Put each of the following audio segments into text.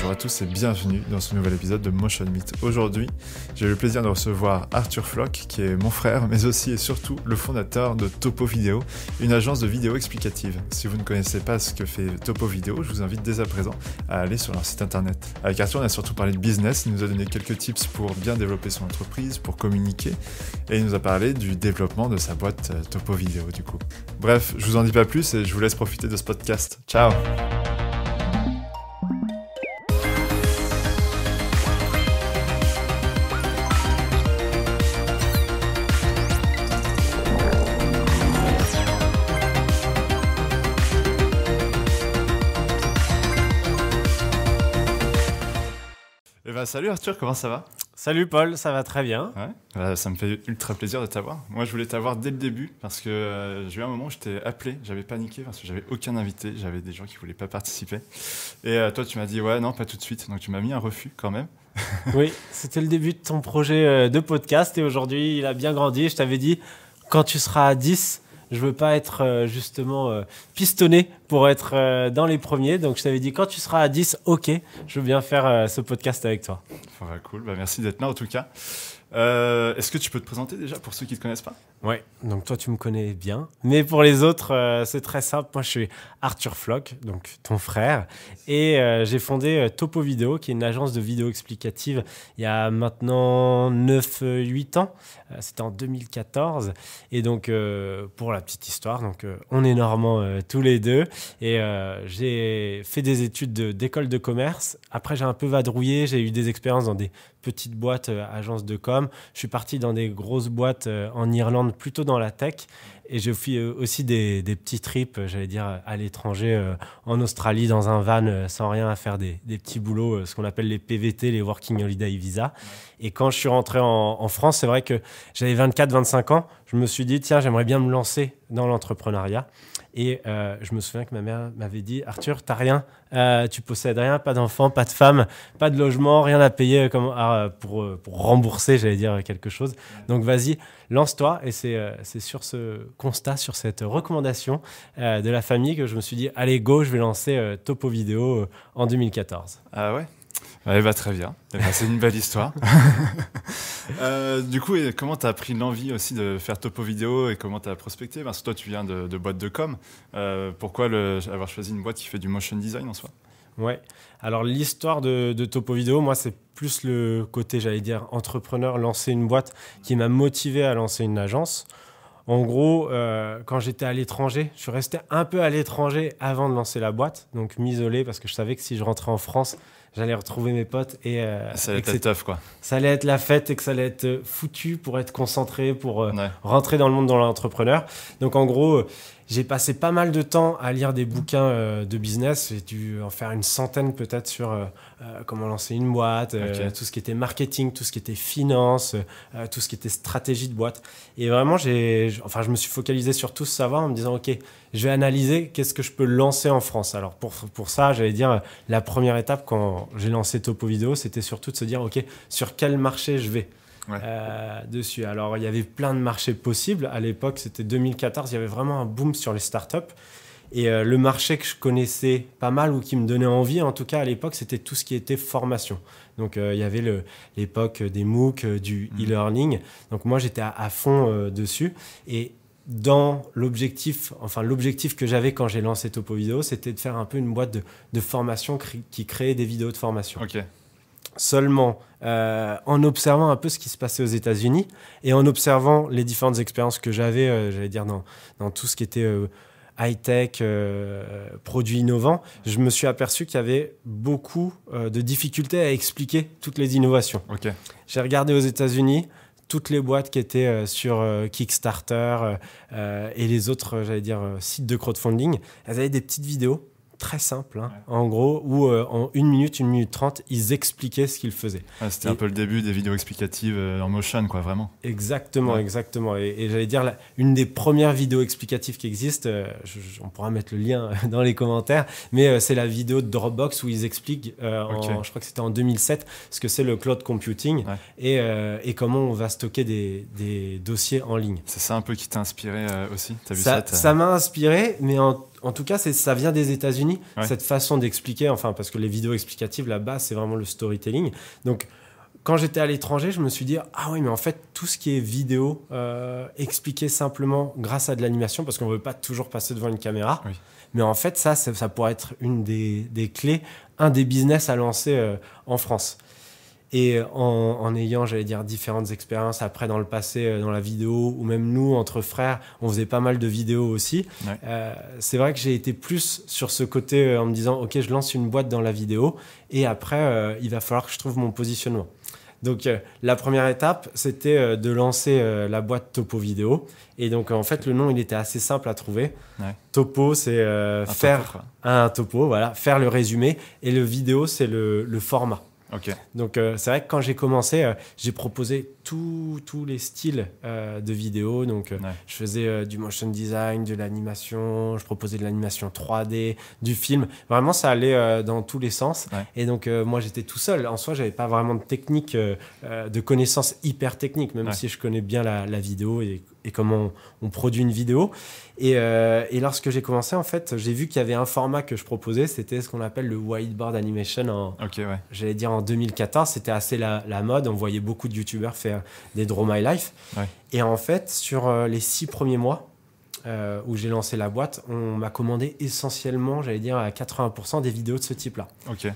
bonjour à tous et bienvenue dans ce nouvel épisode de Motion Meet. Aujourd'hui, j'ai eu le plaisir de recevoir Arthur Flock, qui est mon frère, mais aussi et surtout le fondateur de Topo Vidéo, une agence de vidéo explicative. Si vous ne connaissez pas ce que fait Topo Vidéo, je vous invite dès à présent à aller sur leur site internet. Avec Arthur, on a surtout parlé de business, il nous a donné quelques tips pour bien développer son entreprise, pour communiquer, et il nous a parlé du développement de sa boîte euh, Topo Vidéo du coup. Bref, je vous en dis pas plus et je vous laisse profiter de ce podcast. Ciao! salut Arthur, comment ça va Salut Paul, ça va très bien. Ouais, bah, ça me fait ultra plaisir de t'avoir. Moi, je voulais t'avoir dès le début parce que euh, j'ai eu un moment où je t'ai appelé, j'avais paniqué parce que j'avais aucun invité, j'avais des gens qui voulaient pas participer. Et euh, toi, tu m'as dit ouais, non, pas tout de suite. Donc tu m'as mis un refus quand même. oui, c'était le début de ton projet euh, de podcast et aujourd'hui, il a bien grandi. Je t'avais dit quand tu seras à 10, je veux pas être euh, justement euh, pistonné pour être euh, dans les premiers. Donc je t'avais dit quand tu seras à 10, ok, je veux bien faire ce podcast avec toi. cool, bah, merci d'être là en tout cas. Est-ce que tu peux te présenter déjà pour ceux qui ne te connaissent pas Ouais, donc toi tu me connais bien. Mais pour les autres, euh, c'est très simple. Moi je suis Arthur Flock, donc ton frère. Et euh, j'ai fondé euh, Topo Vidéo, qui est une agence de vidéo explicative il y a maintenant 9-8 ans. C'était en 2014. Et donc pour la petite histoire, donc, on est normands tous les deux. Et j'ai fait des études d'école de, de commerce. Après j'ai un peu vadrouillé, j'ai eu des expériences dans des petites boîtes, agences de com. Je suis parti dans des grosses boîtes en Irlande plutôt dans la tech et j'ai euh, aussi des, des petits trips, euh, j'allais dire, à l'étranger, euh, en Australie, dans un van, sans rien à faire, des, petits boulots, ce qu'on appelle les PVT, les Working Holiday Visa. Et quand je suis rentré en, France, c'est vrai que j'avais 24-25 ans, je me suis dit, tiens, j'aimerais bien me lancer dans l'entrepreneuriat. Et je me souviens que ma mère m'avait dit, Arthur, tu t'as rien, tu possèdes rien, pas d'enfant, pas de femme, pas de logement, rien à payer comme, ah, pour, pour rembourser, j'allais dire, quelque chose. Donc vas-y, lance-toi. Et c'est sur ce constat, sur cette recommandation euh, de la famille que je me suis dit, allez, go, je vais lancer euh, Topo Vidéo euh, en 2014. Ah ouais eh bah, très bien, eh ben, c'est une belle histoire. du coup, comment tu as pris l'envie aussi de faire Topo Vidéo et comment tu as prospecté Parce que toi, tu viens de, boîte de com. pourquoi avoir choisi une boîte qui fait du motion design en soi Ouais, alors l'histoire de, de Topo Vidéo, moi, c'est plus le côté, j'allais dire, entrepreneur, lancer une boîte qui m'a motivé à lancer une agence. En gros, euh, quand j'étais à l'étranger, je suis resté un peu à l'étranger avant de lancer la boîte, donc m'isoler parce que je savais que si je rentrais en France, j'allais retrouver mes potes et euh, ça allait être quoi. Ça allait être la fête et que ça allait être euh, foutu pour être concentré, pour rentrer dans le monde dans l'entrepreneur. Donc en gros, j'ai passé pas mal de temps à lire des bouquins euh, de business. J'ai dû en faire une centaine peut-être sur euh, euh, comment lancer une boîte, tout ce qui était marketing, tout ce qui était finance, tout ce qui était stratégie de boîte. Et vraiment, j'ai, enfin, je me suis focalisé sur tout ce savoir en me disant, OK, je vais analyser qu'est-ce que je peux lancer en France. Alors pour, pour ça, j'allais dire, la première étape quand j'ai lancé Topo Vidéo, c'était surtout de se dire, OK, sur quel marché je vais euh, dessus. Alors, il y avait plein de marchés possibles. À l'époque, c'était 2014, il y avait vraiment un boom sur les startups. Et euh, le marché que je connaissais pas mal ou qui me donnait envie, en tout cas à l'époque, c'était tout ce qui était formation. Donc euh, il y avait l'époque des MOOC, du mmh. e-learning. Donc moi j'étais à, fond dessus. Et dans l'objectif, enfin l'objectif que j'avais quand j'ai lancé Topo Vidéo, c'était de faire un peu une boîte de, formation qui créait des vidéos de formation seulement euh, en observant un peu ce qui se passait aux États-Unis et en observant les différentes expériences que j'avais, euh, j'allais dire, dans, tout ce qui était euh, high-tech, produits innovants, je me suis aperçu qu'il y avait beaucoup de difficultés à expliquer toutes les innovations. J'ai regardé aux États-Unis toutes les boîtes qui étaient sur Kickstarter et les autres, j'allais dire, sites de crowdfunding, elles avaient des petites vidéos très simple, hein. en gros, où euh, en une minute, une minute trente, ils expliquaient ce qu'ils faisaient. C'était un peu le début des vidéos explicatives euh, en motion, quoi, vraiment. Exactement, exactement. Et, j'allais dire, une des premières vidéos explicatives qui existent, euh, on pourra mettre le lien dans les commentaires, mais c'est la vidéo de Dropbox où ils expliquent, je crois que c'était en 2007, ce que c'est le cloud computing et, comment on va stocker des, dossiers en ligne. C'est ça un peu qui t'a inspiré aussi as vu ça m'a inspiré, mais en en tout cas, ça vient des États-Unis, cette façon d'expliquer, enfin, parce que les vidéos explicatives là-bas, c'est vraiment le storytelling. Donc, quand j'étais à l'étranger, je me suis dit ah oui, mais en fait tout ce qui est vidéo expliquer expliqué simplement grâce à de l'animation, parce qu'on ne veut pas toujours passer devant une caméra. Mais en fait, ça, ça, pourrait être une des, clés, un des business à lancer euh, en France. Et euh, en, ayant, j'allais dire, différentes expériences après dans le passé, euh, dans la vidéo, ou même nous, entre frères, on faisait pas mal de vidéos aussi. Euh, c'est vrai que j'ai été plus sur ce côté en me disant, OK, je lance une boîte dans la vidéo, et après, il va falloir que je trouve mon positionnement. Donc la première étape, c'était de lancer la boîte Topo Vidéo. Et donc en fait, le nom, il était assez simple à trouver. Topo, c'est faire un topo, voilà, faire le résumé. Et le vidéo, c'est le format. Donc, euh, c'est vrai que quand j'ai commencé, euh, j'ai proposé tous les styles euh, de vidéos. Donc, euh, je faisais euh, du motion design, de l'animation, je proposais de l'animation 3D, du film. Vraiment, ça allait dans tous les sens. Et donc, moi, j'étais tout seul. En soi, j'avais pas vraiment de technique, de connaissances hyper techniques, même si je connais bien la, vidéo et, comment on, produit une vidéo. Et, lorsque j'ai commencé, en fait, j'ai vu qu'il y avait un format que je proposais. C'était ce qu'on appelle le whiteboard animation. En, J'allais dire en 2014, c'était assez la, la, mode. On voyait beaucoup de youtubeurs faire euh, des Draw My Life. Et en fait, sur euh, les six premiers mois euh, où j'ai lancé la boîte, on m'a commandé essentiellement, j'allais dire, à 80% des vidéos de ce type-là. Ok.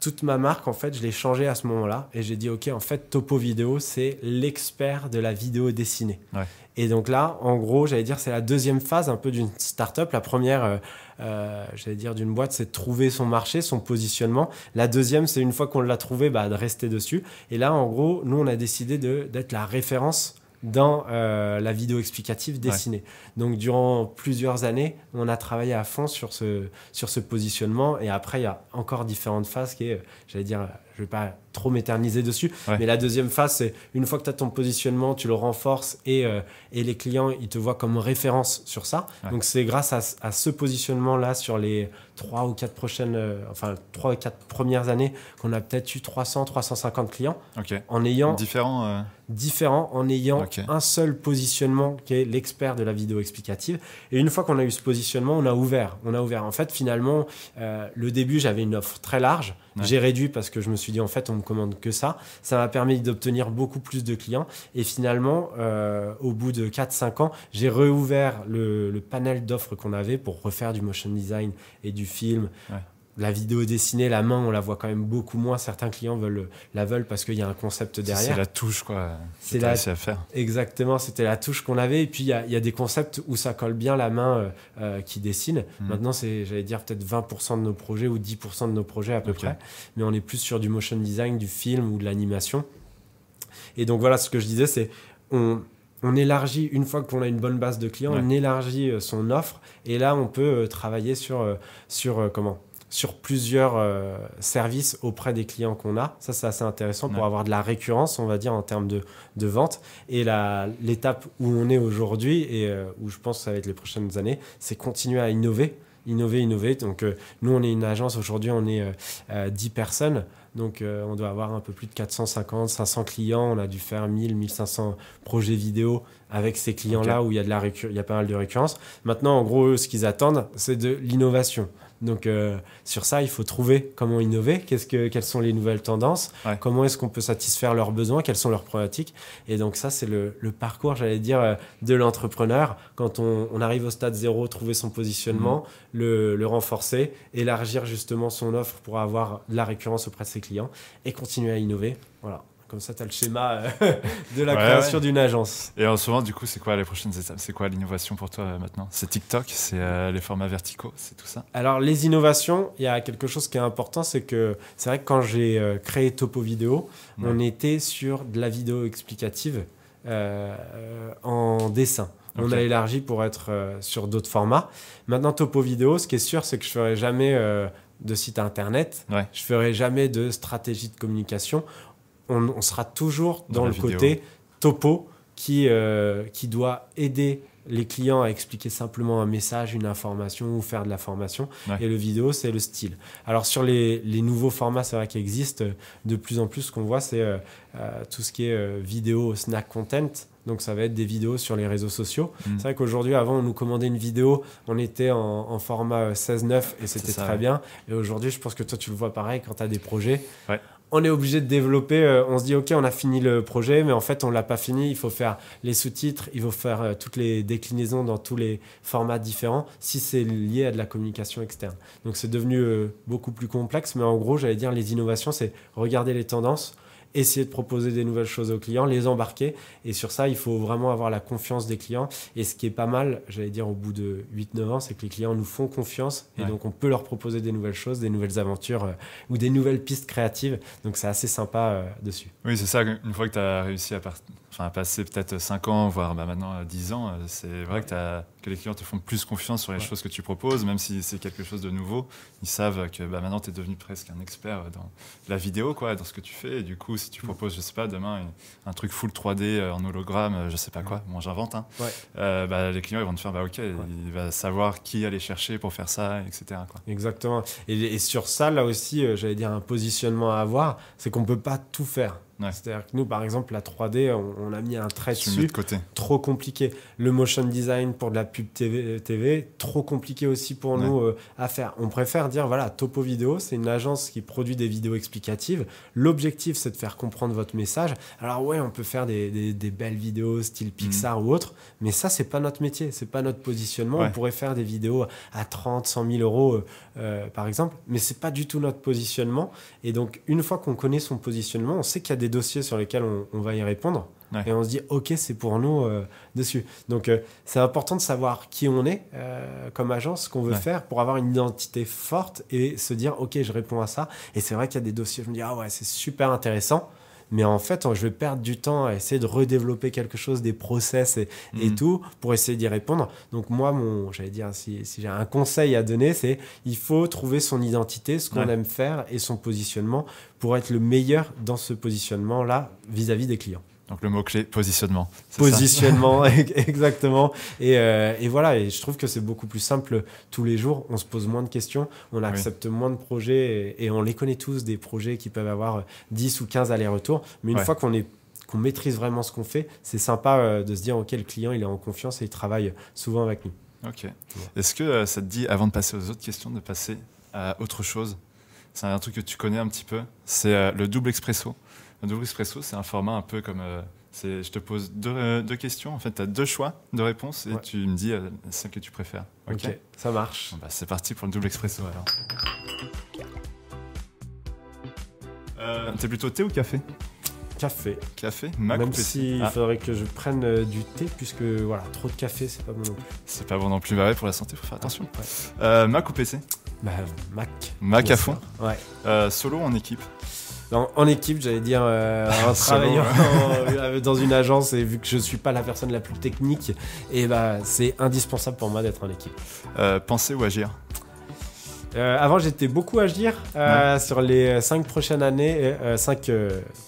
Toute ma marque, en fait, je l'ai changée à ce moment-là et j'ai dit, OK, en fait, Topo Vidéo, c'est l'expert de la vidéo dessinée. Ouais. Et donc là, en gros, j'allais dire, c'est la deuxième phase un peu d'une startup. La première. Euh, j'allais dire, d'une boîte, c'est de trouver son marché, son positionnement. La deuxième, c'est une fois qu'on l'a trouvé, bah, de rester dessus. Et là, en gros, nous, on a décidé d'être la référence dans euh, la vidéo explicative dessinée. Donc durant plusieurs années, on a travaillé à fond sur ce, sur ce positionnement et après il y a encore différentes phases qui euh, j'allais dire, je vais pas trop m'éterniser dessus. Mais la deuxième phase, c'est une fois que tu as ton positionnement, tu le renforces euh, et, les clients, ils te voient comme référence sur ça. Donc c'est grâce à, ce positionnement-là sur les trois ou quatre prochaines, euh, enfin trois ou quatre premières années qu'on a peut-être eu 300, 350 clients en ayant différents, euh, différents en ayant un seul positionnement qui est l'expert de la vidéo explicative. Et une fois qu'on a eu ce positionnement, on a ouvert, on a ouvert. En fait, finalement, le début, j'avais une offre très large. J'ai réduit parce que je me suis dit en fait, on que ça. Ça m'a permis d'obtenir beaucoup plus de clients. Et finalement, euh, au bout de 4-5 ans, j'ai réouvert le, panel d'offres qu'on avait pour refaire du motion design et du film la vidéo dessinée, la main, on la voit quand même beaucoup moins. Certains clients veulent la veulent parce qu'il y a un concept derrière. C'est la touche, quoi. C'est la à faire. Exactement, c'était la touche qu'on avait. Et puis il y, a des concepts où ça colle bien la main euh, euh, qui dessine. Mm. Maintenant, c'est, j'allais dire peut-être 20% de nos projets ou 10% de nos projets à peu près. Mais on est plus sur du motion design, du film ou de l'animation. Et donc voilà, ce que je disais, c'est on on élargit, une fois qu'on a une bonne base de clients, on élargit euh, son offre et là on peut travailler sur, sur comment sur plusieurs euh, services auprès des clients qu'on a. Ça, c'est assez intéressant pour avoir de la récurrence, on va dire, en termes de, de vente. Et l'étape où on est aujourd'hui et euh, où je pense que ça va être les prochaines années, c'est continuer à innover. Innover, innover. Donc, euh, nous, on est une agence aujourd'hui, on est 10 personnes. Donc, on doit avoir un peu plus de 450, 500 clients. On a dû faire 1000, 1500 projets vidéo avec ces clients-là où il y, a de la il y a pas mal de récurrence. Maintenant, en gros, ce qu'ils attendent, c'est de l'innovation. Donc euh, sur ça, il faut trouver comment innover, qu'est-ce que, quelles sont les nouvelles tendances, comment est-ce qu'on peut satisfaire leurs besoins, quelles sont leurs problématiques. Et donc ça, c'est le, parcours, j'allais dire, euh, de l'entrepreneur. Quand on, arrive au stade zéro, trouver son positionnement, mhm. le, renforcer, élargir justement son offre pour avoir de la récurrence auprès de ses clients et continuer à innover. Voilà. Comme ça, tu as le schéma euh, de la création d'une agence. Et en ce moment, du coup, c'est quoi les prochaines étapes C'est quoi l'innovation pour toi euh, maintenant C'est TikTok C'est euh, les formats verticaux C'est tout ça Alors, les innovations, il y a quelque chose qui est important c'est que c'est vrai que quand j'ai créé Topo Vidéo, on était sur de la vidéo explicative en dessin. On a élargi pour être sur d'autres formats. Maintenant, Topo Vidéo, ce qui est sûr, c'est que je ferai jamais de site internet. Je Je ferai jamais de stratégie de communication on, sera toujours dans, le côté topo qui, euh, qui doit aider les clients à expliquer simplement un message, une information ou faire de la formation. Et le vidéo, c'est le style. Alors sur les, nouveaux formats, c'est vrai qu'ils existe de plus en plus. Ce qu'on voit, c'est euh, euh, tout ce qui est vidéo snack content. Donc ça va être des vidéos sur les réseaux sociaux. Mm. C'est vrai qu'aujourd'hui, avant, on nous commandait une vidéo, on était en, format 16-9 et c'était très bien. Et aujourd'hui, je pense que toi, tu le vois pareil quand tu as des projets. Ouais on est obligé de développer. Euh, on se dit, OK, on a fini le projet, mais en fait, on l'a pas fini. Il faut faire les sous-titres, il faut faire euh, toutes les déclinaisons dans tous les formats différents si c'est lié à de la communication externe. Donc, c'est devenu euh, beaucoup plus complexe, mais en gros, j'allais dire, les innovations, c'est regarder les tendances, essayer de proposer des nouvelles choses aux clients, les embarquer. Et sur ça, il faut vraiment avoir la confiance des clients. Et ce qui est pas mal, j'allais dire au bout de 8-9 ans, c'est que les clients nous font confiance et donc on peut leur proposer des nouvelles choses, des nouvelles aventures euh, ou des nouvelles pistes créatives. Donc c'est assez sympa euh, dessus. Oui, c'est ça. Une fois que tu as réussi à, passer peut-être 5 ans, voire bah, maintenant 10 euh, ans, c'est vrai que, as... que, les clients te font plus confiance sur les choses que tu proposes, même si c'est quelque chose de nouveau. Ils savent que bah, maintenant tu es devenu presque un expert dans la vidéo, quoi, dans ce que tu fais. Et du coup, si tu proposes, je sais pas, demain un truc full 3D euh, en hologramme, euh, je sais pas quoi, bon, j'invente, hein. euh, bah, les clients ils vont te faire, bah, ok, il va savoir qui aller chercher pour faire ça, etc. Exactement. Et, et, sur ça, là aussi, j'allais dire un positionnement à avoir, c'est qu'on peut pas tout faire. C'est-à-dire que nous, par exemple, la 3D, on, a mis un trait dessus. côté. Trop compliqué. Le motion design pour de la pub TV, trop compliqué aussi pour nous euh, à faire. On préfère dire, voilà, Topo Vidéo, c'est une agence qui produit des vidéos explicatives. L'objectif, c'est de faire comprendre votre message. Alors, ouais, on peut faire des, des, belles vidéos style Pixar mhm. ou autre, mais ça, c'est pas notre métier, c'est pas notre positionnement. On pourrait faire des vidéos à 30, 100 000 euros, euh, euh, par exemple, mais c'est pas du tout notre positionnement. Et donc, une fois qu'on connaît son positionnement, on sait qu'il y a des dossiers sur lesquels on, va y répondre. Et on se dit, OK, c'est pour nous euh, dessus. Donc, euh, c'est important de savoir qui on est euh, comme agence, ce qu'on veut faire pour avoir une identité forte et se dire, OK, je réponds à ça. Et c'est vrai qu'il y a des dossiers, je me dis, ah ouais, c'est super intéressant mais en fait, je vais perdre du temps à essayer de redévelopper quelque chose, des process et, mhm. tout, pour essayer d'y répondre. Donc moi, mon, j'allais dire, si, j'ai un conseil à donner, c'est il faut trouver son identité, ce qu'on aime faire et son positionnement pour être le meilleur dans ce positionnement-là vis-à-vis des clients. Donc le mot-clé, positionnement. Positionnement, exactement. Euh, et, voilà, et je trouve que c'est beaucoup plus simple tous les jours. On se pose moins de questions, on accepte moins de projets et, on les connaît tous, des projets qui peuvent avoir 10 euh, ou 15 allers-retours. Mais une fois qu'on est qu'on maîtrise vraiment ce qu'on fait, c'est sympa euh, de se dire, OK, le client, il est en confiance et il travaille souvent avec nous. OK. Est-ce que ça te dit, avant de passer aux autres questions, de passer à autre chose C'est un truc que tu connais un petit peu, c'est le double expresso. Un double expresso, c'est un format un peu comme. Euh, je te pose deux, euh, questions. En fait, tu as deux choix de réponses et tu me dis ce euh, celle que tu préfères. Ok, ça marche. bah, c'est parti pour le double expresso alors. T'es plutôt thé ou café Café. Café Mac Même si il ah. faudrait que je prenne du thé, puisque voilà, trop de café, c'est pas bon non plus. C'est pas bon non plus, bah ouais, pour la santé, faut faire attention. Ah, Mac ou PC bah, Mac. Mac à fond Ouais. solo en équipe en, équipe, j'allais dire, euh, ah, en travaillant dans une agence et vu que je suis pas la personne la plus technique, et bah, c'est indispensable pour moi d'être en équipe. Euh, penser ou agir euh, avant, j'étais beaucoup à agir euh, sur les 5 euh, prochaines années, 5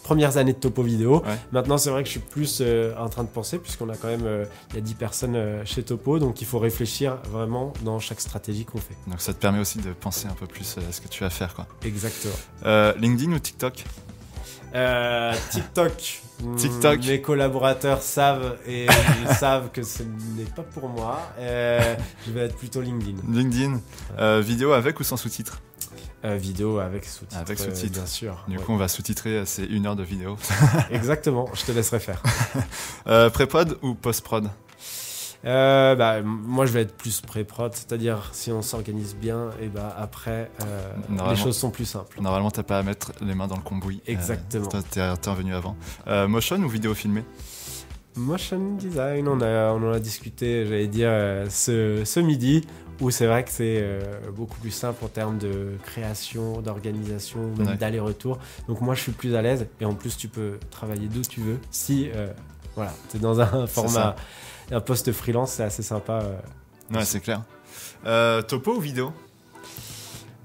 premières années de Topo Vidéo. Maintenant, c'est vrai que je suis plus en train de penser, puisqu'on a quand même il y 10 personnes chez Topo, donc il faut réfléchir vraiment dans chaque stratégie qu'on fait. Donc ça te permet aussi de penser un peu plus à ce que tu vas faire. Quoi. Exactement. LinkedIn ou TikTok euh, TikTok. TikTok. Mes collaborateurs savent et savent que ce n'est pas pour moi. Euh, je vais être plutôt LinkedIn. LinkedIn. Euh, vidéo avec ou sans sous-titres vidéo avec sous-titres. Avec sous-titres. bien sûr. Du coup, on va sous-titrer ces une heure de vidéo. Exactement, je te laisserai faire. pré-prod ou post-prod euh, bah, moi, je vais être plus pré-prod, c'est-à-dire si on s'organise bien, et eh bah après, euh, les choses sont plus simples. Normalement, t'as pas à mettre les mains dans le cambouis. Euh, Exactement. Tu t'es intervenu avant. motion ou vidéo filmée Motion design, on, a, on en a discuté, j'allais dire, ce, ce, midi, où c'est vrai que c'est beaucoup plus simple en termes de création, d'organisation, d'aller-retour. Donc moi, je suis plus à l'aise, et en plus, tu peux travailler d'où tu veux, si voilà, tu es dans un format un poste freelance, c'est assez sympa. Euh, ouais, c'est clair. Euh, topo ou vidéo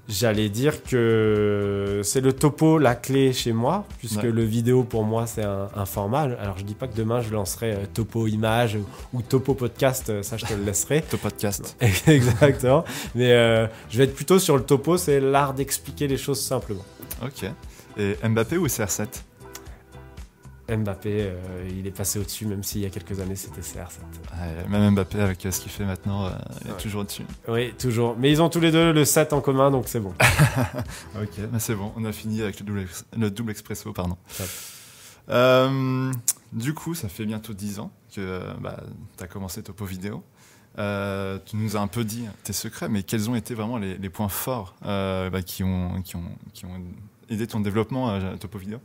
J'allais dire que c'est le topo la clé chez moi, puisque le vidéo pour moi c'est un, format. Alors je dis pas que demain je lancerai euh, topo image ou, topo podcast, ça je te le laisserai. topo podcast. Exactement. Mais je vais être plutôt sur le topo, c'est l'art d'expliquer les choses simplement. Ok. Et Mbappé ou CR7 Mbappé, euh, il est passé au-dessus, même s'il y a quelques années c'était CR7. même Mbappé, avec euh, ce qu'il fait maintenant, euh, il est toujours au-dessus. Oui, toujours. Mais ils ont tous les deux le 7 en commun, donc c'est bon. ok, c'est bon, on a fini avec le double, le double expresso. Pardon. du coup, ça fait bientôt 10 ans que bah, tu as commencé Topo Vidéo. tu nous as un peu dit tes secrets, mais quels ont été vraiment les, points forts bah, qui, ont, qui, ont, qui, ont, aidé ton développement à Topo Vidéo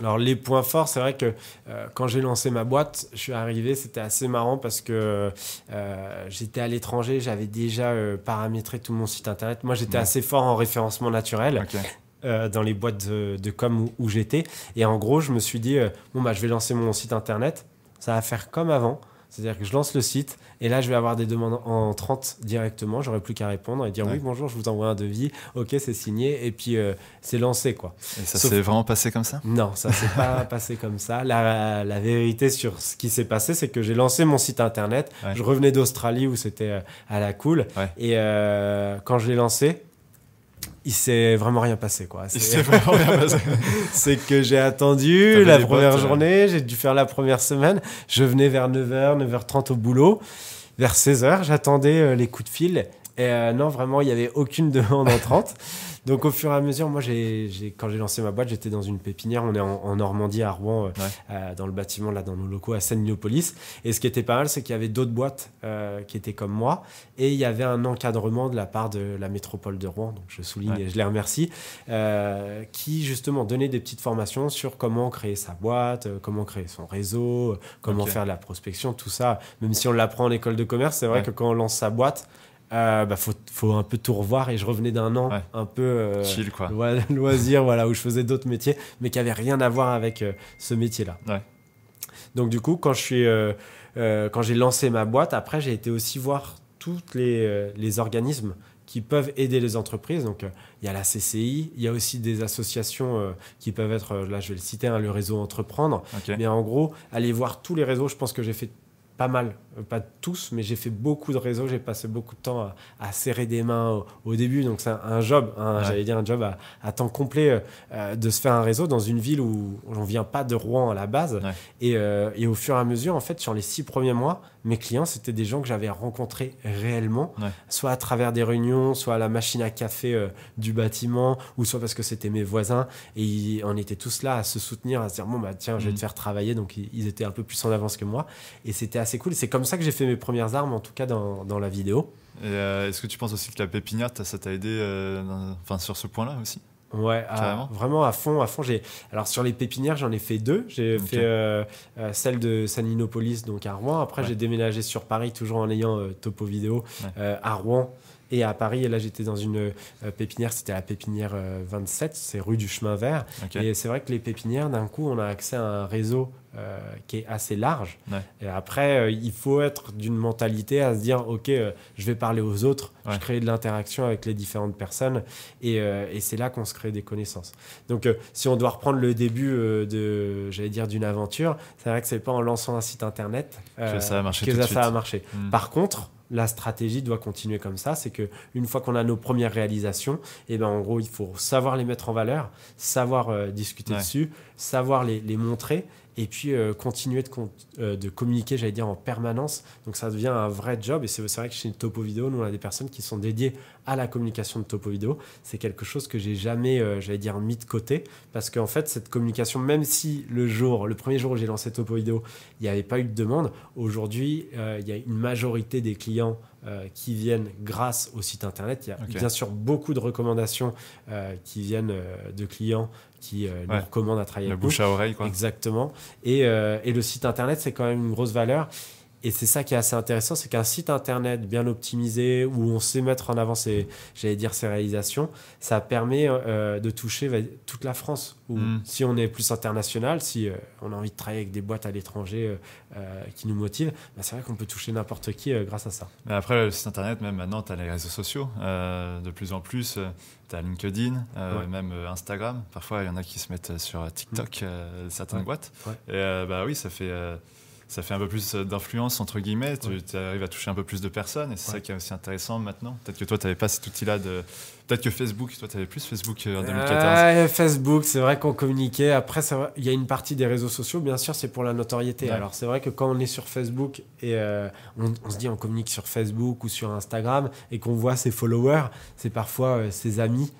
alors les points forts, c'est vrai que euh, quand j'ai lancé ma boîte, je suis arrivé, c'était assez marrant parce que euh, j'étais à l'étranger, j'avais déjà euh, paramétré tout mon site internet. Moi, j'étais assez fort en référencement naturel. dans les boîtes de, com où, j'étais. Et en gros, je me suis dit, bon, bah, je vais lancer mon site internet, ça va faire comme avant. C'est-à-dire que je lance le site et là, je vais avoir des demandes en 30 directement. J'aurai plus qu'à répondre et dire oui, bonjour, je vous envoie un devis. Ok, c'est signé et puis euh, c'est lancé. quoi. Et ça s'est vraiment passé comme ça Non, ça s'est pas passé comme ça. La, la, vérité sur ce qui s'est passé, c'est que j'ai lancé mon site internet. Je revenais d'Australie où c'était euh, à la cool. Et euh, quand je l'ai lancé, il s'est vraiment rien passé quoi. C'est que j'ai attendu la première euh. journée, j'ai dû faire la première semaine. Je venais vers 9h, 9h30 au boulot. Vers 16h, j'attendais euh, les coups de fil. Et euh, non, vraiment, il n'y avait aucune demande entrante. Donc au fur et à mesure, moi, quand j'ai lancé ma boîte, j'étais dans une pépinière. On est en, Normandie, à Rouen, euh, euh, dans le bâtiment, là, dans nos locaux à saint niopolis Et ce qui était pas mal, c'est qu'il y avait d'autres boîtes euh, qui étaient comme moi. Et il y avait un encadrement de la part de la métropole de Rouen, donc je souligne et je les remercie, qui justement donnait des petites formations sur comment créer sa boîte, comment créer son réseau, comment faire de la prospection, tout ça. Même si on l'apprend à l'école de commerce, c'est vrai que quand on lance sa boîte, il euh, bah, faut, faut, un peu tout revoir et je revenais d'un an un peu euh, chill quoi loisir voilà où je faisais d'autres métiers mais qui avait rien à voir avec euh, ce métier là donc du coup quand je suis quand j'ai lancé ma boîte après j'ai été aussi voir tous les, les, organismes qui peuvent aider les entreprises donc il y a la CCI il y a aussi des associations qui peuvent être là je vais le citer hein, le réseau entreprendre mais en gros aller voir tous les réseaux je pense que j'ai fait pas mal euh, pas tous, mais j'ai fait beaucoup de réseaux, j'ai passé beaucoup de temps à, serrer des mains au, début, donc c'est un, job, hein, j'allais dire un job à, temps complet euh, de se faire un réseau dans une ville où on vient pas de Rouen à la base. Et, euh, et, au fur et à mesure, en fait, sur les six premiers mois, mes clients, c'était des gens que j'avais rencontrés réellement, soit à travers des réunions, soit à la machine à café du bâtiment, ou soit parce que c'était mes voisins, et ils, on était tous là à se soutenir, à se dire, bon, bah tiens, je vais mm. te faire travailler, donc ils, ils étaient un peu plus en avance que moi, et c'était assez cool. C'est comme comme ça que j'ai fait mes premières armes, en tout cas dans, dans la vidéo. Euh, est-ce que tu penses aussi que la pépinière, ça t'a aidé euh, enfin, sur ce point-là aussi Ouais, vraiment à fond, à fond. J'ai alors sur les pépinières, j'en ai fait deux. J'ai fait euh, celle de Saninopolis, donc à Rouen. Après, j'ai déménagé sur Paris, toujours en ayant Topo Vidéo à Rouen. Et à Paris, là j'étais dans une euh, pépinière, c'était la pépinière 27, euh, c'est rue du Chemin Vert. Et c'est vrai que les pépinières, d'un coup, on a accès à un réseau euh, qui est assez large. Et après, il faut être d'une mentalité à se dire, OK, je vais parler aux autres, je crée de l'interaction avec les différentes personnes, et, c'est là qu'on se crée des connaissances. Donc, si on doit reprendre le début de, j'allais dire, d'une aventure, c'est vrai que c'est pas en lançant un site internet que ça a marché. Par contre, la stratégie doit continuer comme ça. C'est que une fois qu'on a nos premières réalisations, et eh ben en gros, il faut savoir les mettre en valeur, savoir euh, discuter dessus, savoir les montrer et puis euh, continuer euh, de, communiquer, j'allais dire, en permanence. Donc ça devient un vrai job, et c'est vrai que chez Topo Vidéo, nous, on a des personnes qui sont dédiées à la communication de Topo Vidéo. C'est quelque chose que j'ai jamais, euh, j'allais dire, mis de côté, parce qu'en fait, cette communication, même si le jour, le premier jour où j'ai lancé Topo Vidéo, il n'y avait pas eu de demande, aujourd'hui, il y a une majorité des clients euh, qui viennent grâce au site internet. Il y a bien sûr beaucoup de recommandations euh, qui viennent euh, de clients qui nous recommandent à travailler. la bouche à oreille, quoi. Exactement. et le site internet, c'est quand même une grosse valeur. Et c'est ça qui est assez intéressant, c'est qu'un site internet bien optimisé, où on sait mettre en avant ses, j'allais dire, ses réalisations, ça permet euh, euh, de toucher toute la France. Ou mm. Si on est plus international, si euh, on a envie de travailler avec des boîtes à l'étranger qui nous motivent, bah, c'est vrai qu'on peut toucher n'importe qui grâce à ça. Mais après, le site internet, même maintenant, tu as les réseaux sociaux de plus en plus. tu as LinkedIn, même Instagram. Parfois, il y en a qui se mettent sur TikTok, mm. certaines boîtes. Et bah oui, ça fait ça fait un peu plus euh, d'influence, entre guillemets. Tu arrives à toucher un peu plus de personnes. Et c'est ça qui est aussi intéressant maintenant. Peut-être que toi, tu n'avais pas cet outil-là de. Peut-être que Facebook, toi, tu avais plus Facebook euh, en 2014. Facebook, c'est vrai qu'on communiquait. Après, il y a une partie des réseaux sociaux, bien sûr, c'est pour la notoriété. Alors, c'est vrai que quand on est sur Facebook et euh, on, se dit on communique sur Facebook ou sur Instagram et qu'on voit ses followers, c'est parfois ses amis,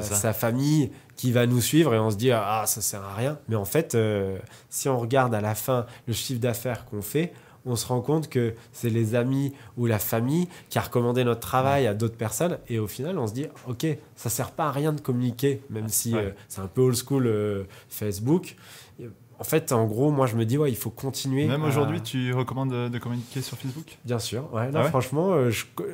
sa famille qui va nous suivre et on se dit ah, ah ça sert à rien. Mais en fait, euh, si on regarde à la fin le chiffre d'affaires qu'on fait, on se rend compte que c'est les amis ou la famille qui a recommandé notre travail à d'autres personnes et au final on se dit ok ça sert pas à rien de communiquer même si euh, c'est un peu old school euh, Facebook en fait, en gros, moi, je me dis, ouais, il faut continuer. Même aujourd'hui, tu recommandes de, communiquer sur Facebook Bien sûr. Ouais, là, ah franchement,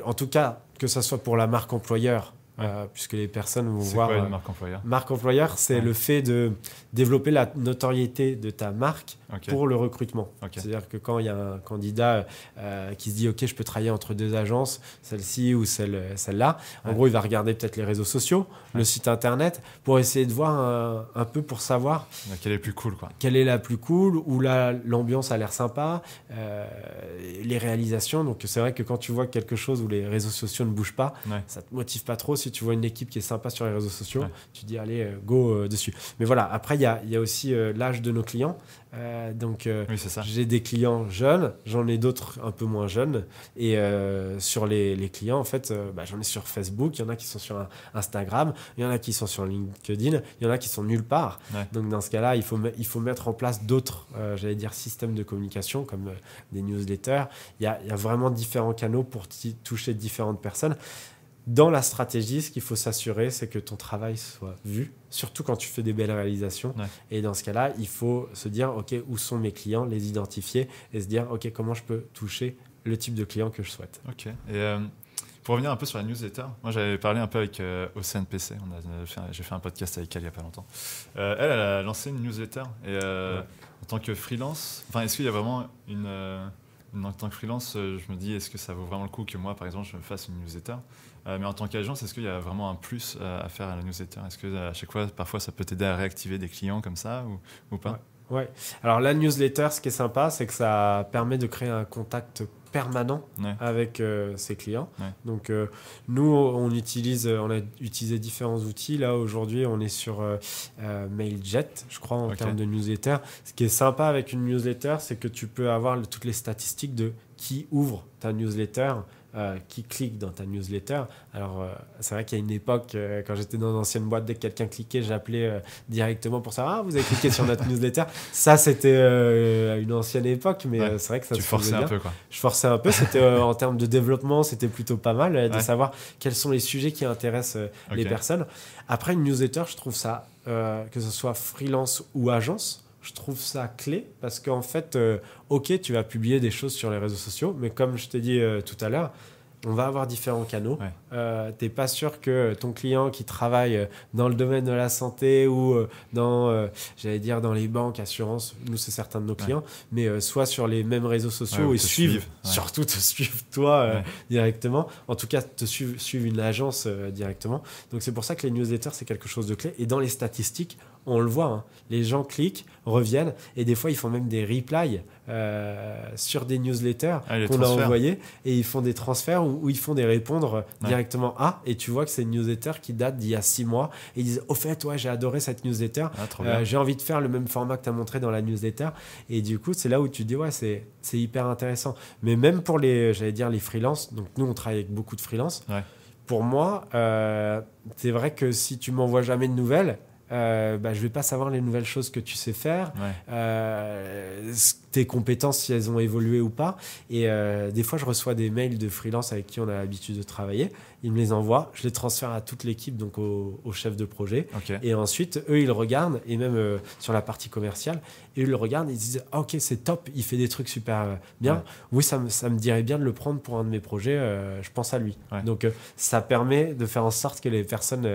en tout cas, que ce soit pour la marque employeur euh, puisque les personnes vont voir. C'est Quoi, une euh, marque employeur Marque employeur, c'est le fait de développer la notoriété de ta marque pour le recrutement. C'est-à-dire que quand il y a un candidat euh, qui se dit OK, je peux travailler entre deux agences, celle-ci ou celle-là, en gros, il va regarder peut-être les réseaux sociaux, le site internet, pour essayer de voir un, peu pour savoir. Quelle est plus cool, quoi. Quelle est la plus cool, où l'ambiance a l'air sympa, les réalisations. Donc c'est vrai que quand tu vois quelque chose où les réseaux sociaux ne bougent pas, ça te motive pas trop tu vois une équipe qui est sympa sur les réseaux sociaux, tu dis allez, euh, go euh, dessus. Mais voilà, après, il y a, aussi euh, l'âge de nos clients. donc, j'ai des clients jeunes, j'en ai d'autres un peu moins jeunes. Et sur les, clients, en fait, bah, j'en ai sur Facebook, il y en a qui sont sur Instagram, il y en a qui sont sur LinkedIn, il y en a qui sont nulle part. Donc, dans ce cas-là, il faut, il faut mettre en place d'autres, j'allais dire, systèmes de communication comme des newsletters. Il y a, il y a vraiment différents canaux pour toucher différentes personnes dans la stratégie, ce qu'il faut s'assurer, c'est que ton travail soit vu, surtout quand tu fais des belles réalisations. Et dans ce cas-là, il faut se dire, OK, où sont mes clients, les identifier et se dire, OK, comment je peux toucher le type de client que je souhaite. OK. Et euh, pour revenir un peu sur la newsletter, moi j'avais parlé un peu avec euh, OCNPC, euh, j'ai fait un podcast avec elle il n'y a pas longtemps. elle, elle, a lancé une newsletter. Et en tant que freelance, enfin, est-ce qu'il y a vraiment une... en tant que freelance, je me dis, est-ce que ça vaut vraiment le coup que moi, par exemple, je me fasse une newsletter euh, mais en tant qu'agence, est-ce qu'il y a vraiment un plus euh, à faire à la newsletter Est-ce que à chaque fois, parfois, ça peut t'aider à réactiver des clients comme ça ou, pas ouais. Alors la newsletter, ce qui est sympa, c'est que ça permet de créer un contact permanent avec euh, ses clients. Donc nous, on utilise, on a utilisé différents outils. Là aujourd'hui, on est sur MailJet, je crois, en termes de newsletter. Ce qui est sympa avec une newsletter, c'est que tu peux avoir toutes les statistiques de qui ouvre ta newsletter euh, qui cliquent dans ta newsletter. Alors, euh, c'est vrai qu'il y a une époque, euh, quand j'étais dans une ancienne boîte, dès que quelqu'un cliquait, j'appelais directement pour savoir ah, vous avez cliqué sur notre newsletter. Ça, c'était une ancienne époque, mais c'est vrai que ça tu forçais un peu, quoi. Je forçais un peu. C'était en termes de développement, c'était plutôt pas mal de savoir quels sont les sujets qui intéressent les personnes. Après, une newsletter, je trouve ça, que ce soit freelance ou agence, je trouve ça clé parce qu'en fait, euh, ok, tu vas publier des choses sur les réseaux sociaux, mais comme je t'ai dit euh, tout à l'heure, on va avoir différents canaux. Euh, tu n'es pas sûr que ton client qui travaille dans le domaine de la santé ou dans, j'allais dire, dans les banques, assurances, nous c'est certains de nos clients, mais soit sur les mêmes réseaux sociaux ils et suivent, surtout te suivent toi directement. En tout cas, te suivent, suivent une agence directement. Donc c'est pour ça que les newsletters c'est quelque chose de clé. Et dans les statistiques, on le voit, hein. les gens cliquent, reviennent, et des fois ils font même des replies euh, sur des newsletters ah, qu'on a envoyés, et ils font des transferts ou ils font des répondre directement à, et tu vois que c'est une newsletter qui date d'il y a six mois, et ils disent, au fait, ouais, j'ai adoré cette newsletter, ah, euh, j'ai envie de faire le même format que tu as montré dans la newsletter, et du coup c'est là où tu dis, ouais, c'est hyper intéressant. Mais même pour les, j'allais dire, les freelances, donc nous on travaille avec beaucoup de freelances. pour moi, euh, c'est vrai que si tu m'envoies jamais de nouvelles, je euh, bah, je vais pas savoir les nouvelles choses que tu sais faire, euh, tes compétences si elles ont évolué ou pas. Et euh, des fois, je reçois des mails de freelance avec qui on a l'habitude de travailler. Ils me les envoient, je les transfère à toute l'équipe, donc au, chef de projet. Et ensuite, eux, ils regardent, et même sur la partie commerciale, et ils le regardent, ils disent ah, Ok, c'est top, il fait des trucs super bien. Oui, ça me, ça me, dirait bien de le prendre pour un de mes projets, je pense à lui. Donc, ça permet de faire en sorte que les personnes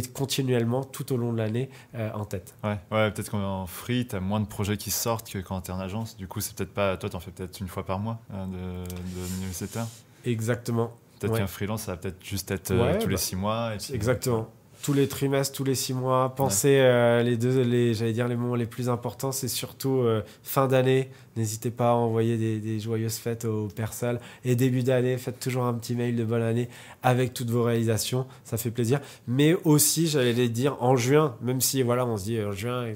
continuellement tout au long de l'année euh, en tête. Ouais, ouais peut-être qu'en free, tu as moins de projets qui sortent que quand tu es en agence. Du coup, c'est peut-être pas. Toi, tu en fais peut-être une fois par mois euh, de, de newsletter. Exactement. Peut-être qu'un freelance, ça va peut-être juste être euh, tous les bah, six mois. Et exactement tous les trimestres, tous les six mois. Pensez euh, les deux, les, j'allais dire les moments les plus importants, c'est surtout euh, fin d'année. N'hésitez pas à envoyer des, joyeuses fêtes aux personnes. Et début d'année, faites toujours un petit mail de bonne année avec toutes vos réalisations. Ça fait plaisir. Mais aussi, j'allais les dire en juin, même si voilà, on se dit en euh, juin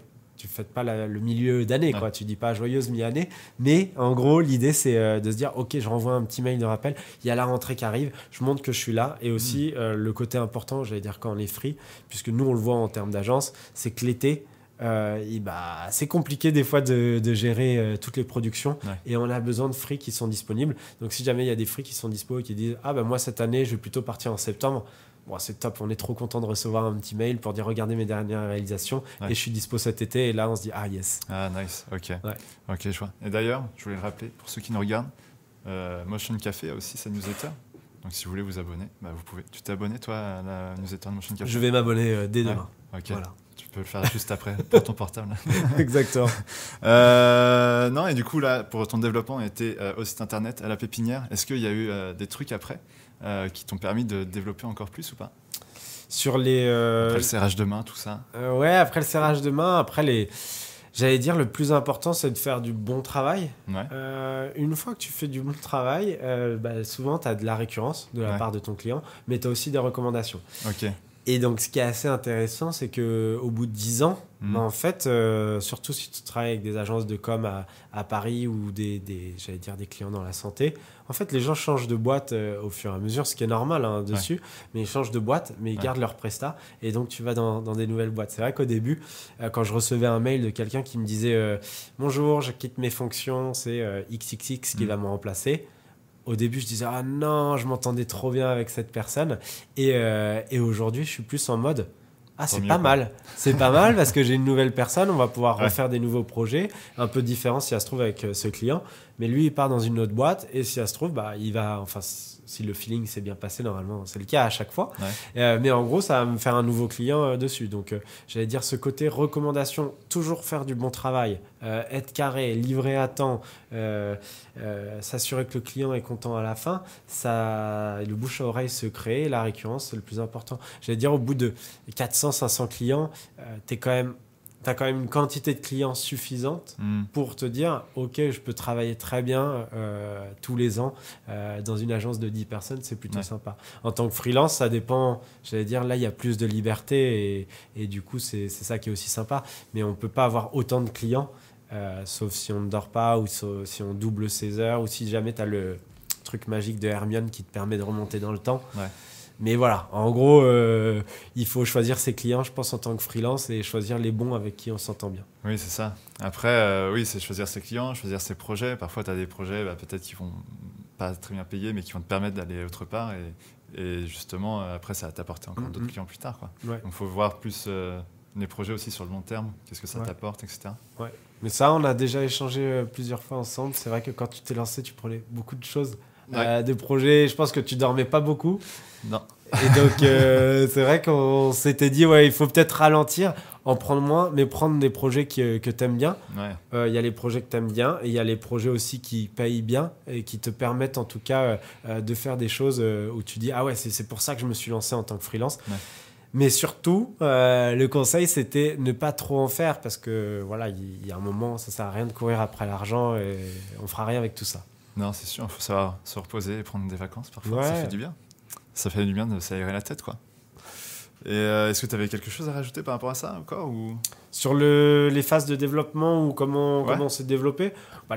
tu pas le milieu d'année, quoi. Tu dis pas joyeuse mi-année, mais en gros, l'idée c'est euh, de se dire, ok, je renvoie un petit mail de rappel. Il y a la rentrée qui arrive, je montre que je suis là, et aussi mm. euh, le côté important, j'allais dire quand on est free, puisque nous on le voit en termes d'agence, c'est que l'été. Euh, bah, c'est compliqué des fois de, gérer euh, toutes les productions et on a besoin de free qui sont disponibles. Donc si jamais il y a des free qui sont dispo et qui disent ah ben moi cette année je vais plutôt partir en septembre, c'est top, on est trop content de recevoir un petit mail pour dire regardez mes dernières réalisations et je suis dispo cet été. Et là, on se dit ah yes. Ah nice, ok. Ok, je vois. Et d'ailleurs, je voulais le rappeler pour ceux qui nous regardent, euh, Motion Café a aussi sa newsletter. Donc si vous voulez vous abonner, bah, vous pouvez. Tu t'es abonné toi à la newsletter de Motion Café Je vais m'abonner euh, dès demain. Voilà. Tu peux le faire juste après pour ton portable. Exactement. Euh, non, et du coup, là, pour ton développement, était au site internet, à la pépinière. Est-ce qu'il y a eu des trucs après euh, qui t'ont permis de développer encore plus ou pas Sur les. Euh, après le serrage de main, tout ça euh, Ouais, après le serrage de main, après les. J'allais dire, le plus important, c'est de faire du bon travail. une fois que tu fais du bon travail, bah, souvent, tu as de la récurrence de la part de ton client, mais tu as aussi des recommandations. OK. Et donc, ce qui est assez intéressant, c'est que au bout de 10 ans, mhm. bah, en fait, euh, surtout si tu travailles avec des agences de com à, Paris ou des, j'allais dire des clients dans la santé, en fait, les gens changent de boîte euh, au fur et à mesure, ce qui est normal hein, dessus, mais ils changent de boîte, mais ils gardent leur prestat. Et donc, tu vas dans, des nouvelles boîtes. C'est vrai qu'au début, euh, quand je recevais un mail de quelqu'un qui me disait Bonjour, je quitte mes fonctions, c'est XXX qui mhm. va me remplacer au début, je disais, ah non, je m'entendais trop bien avec cette personne. Et, euh, aujourd'hui, je suis plus en mode, ah, c'est pas mal. C'est pas mal parce que j'ai une nouvelle personne, on va pouvoir refaire des nouveaux projets, un peu différents si ça se trouve avec euh, ce client. Mais lui, il part dans une autre boîte et si ça se trouve, bah, il va, enfin, si le feeling s'est bien passé, normalement, c'est le cas à chaque fois. Euh, mais en gros, ça va me faire un nouveau client euh, dessus. Donc, euh, j'allais dire ce côté recommandation, toujours faire du bon travail, être carré, livrer à temps, s'assurer que le client est content à la fin. Ça, le bouche à oreille se crée, la récurrence, c'est le plus important. J'allais dire au bout de 400-500 clients, tu es quand même tu quand même une quantité de clients suffisante mm. pour te dire ok je peux travailler très bien euh, tous les ans euh, dans une agence de 10 personnes c'est plutôt sympa en tant que freelance ça dépend j'allais dire là il y a plus de liberté et, du coup c'est ça qui est aussi sympa mais on ne peut pas avoir autant de clients euh, sauf si on ne dort pas ou si on double ses heures ou si jamais tu as le truc magique de Hermione qui te permet de remonter dans le temps mais voilà, en gros, euh, il faut choisir ses clients, je pense, en tant que freelance et choisir les bons avec qui on s'entend bien. Oui, c'est ça. Après, euh, oui, c'est choisir ses clients, choisir ses projets. Parfois, tu as des projets bah, peut-être qui vont pas très bien payer, mais qui vont te permettre d'aller autre part. Et, justement, euh, après, ça va t'apporter encore mm-hmm. d'autres clients plus tard. Quoi. Donc, il faut voir plus les projets aussi sur le long terme. Qu'est-ce que ça t'apporte, etc. Mais ça, on a déjà échangé plusieurs fois ensemble. C'est vrai que quand tu t'es lancé, tu prenais beaucoup de choses euh, des de projets. Je pense que tu dormais pas beaucoup. Non. Et donc, euh, c'est vrai qu'on s'était dit, ouais, il faut peut-être ralentir, en prendre moins, mais prendre des projets qui, que t'aimes bien. Il ouais. Euh, y a les projets que t'aimes bien, et il y a les projets aussi qui payent bien, et qui te permettent en tout cas de faire des choses où tu dis, ah ouais, c'est pour ça que je me suis lancé en tant que freelance. Mais surtout, le conseil, c'était ne pas trop en faire, parce que voilà, il y, y, a un moment, ça sert à rien de courir après l'argent, et on fera rien avec tout ça. Non, c'est sûr, il faut savoir se reposer et prendre des vacances parfois. Ça fait du bien. Ça fait du bien de s'aérer la tête, quoi. Et euh, est-ce que tu avais quelque chose à rajouter par rapport à ça encore ou... Sur les phases de développement ou comment, comment on s'est développé bah,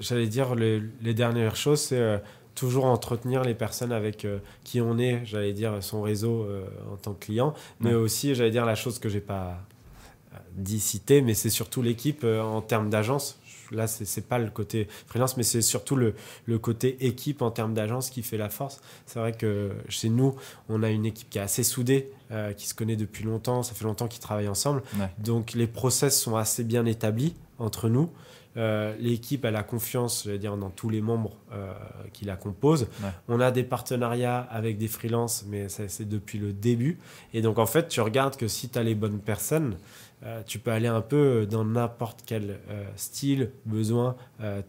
J'allais dire les dernières choses, c'est euh, toujours entretenir les personnes avec euh, qui on est, j'allais dire son réseau en tant que client, mais aussi, j'allais dire la chose que je n'ai pas dit citer, mais c'est surtout l'équipe en termes d'agence là, c'est pas le côté freelance, mais c'est surtout le, le, côté équipe en termes d'agence qui fait la force. C'est vrai que chez nous, on a une équipe qui est assez soudée, euh, qui se connaît depuis longtemps, ça fait longtemps qu'ils travaillent ensemble. Donc les process sont assez bien établis entre nous. Euh, l'équipe a la confiance je veux dire, dans tous les membres euh, qui la composent. On a des partenariats avec des freelances, mais c'est depuis le début. Et donc, en fait, tu regardes que si tu as les bonnes personnes, euh, tu peux aller un peu euh, dans n'importe quel euh, style, besoin,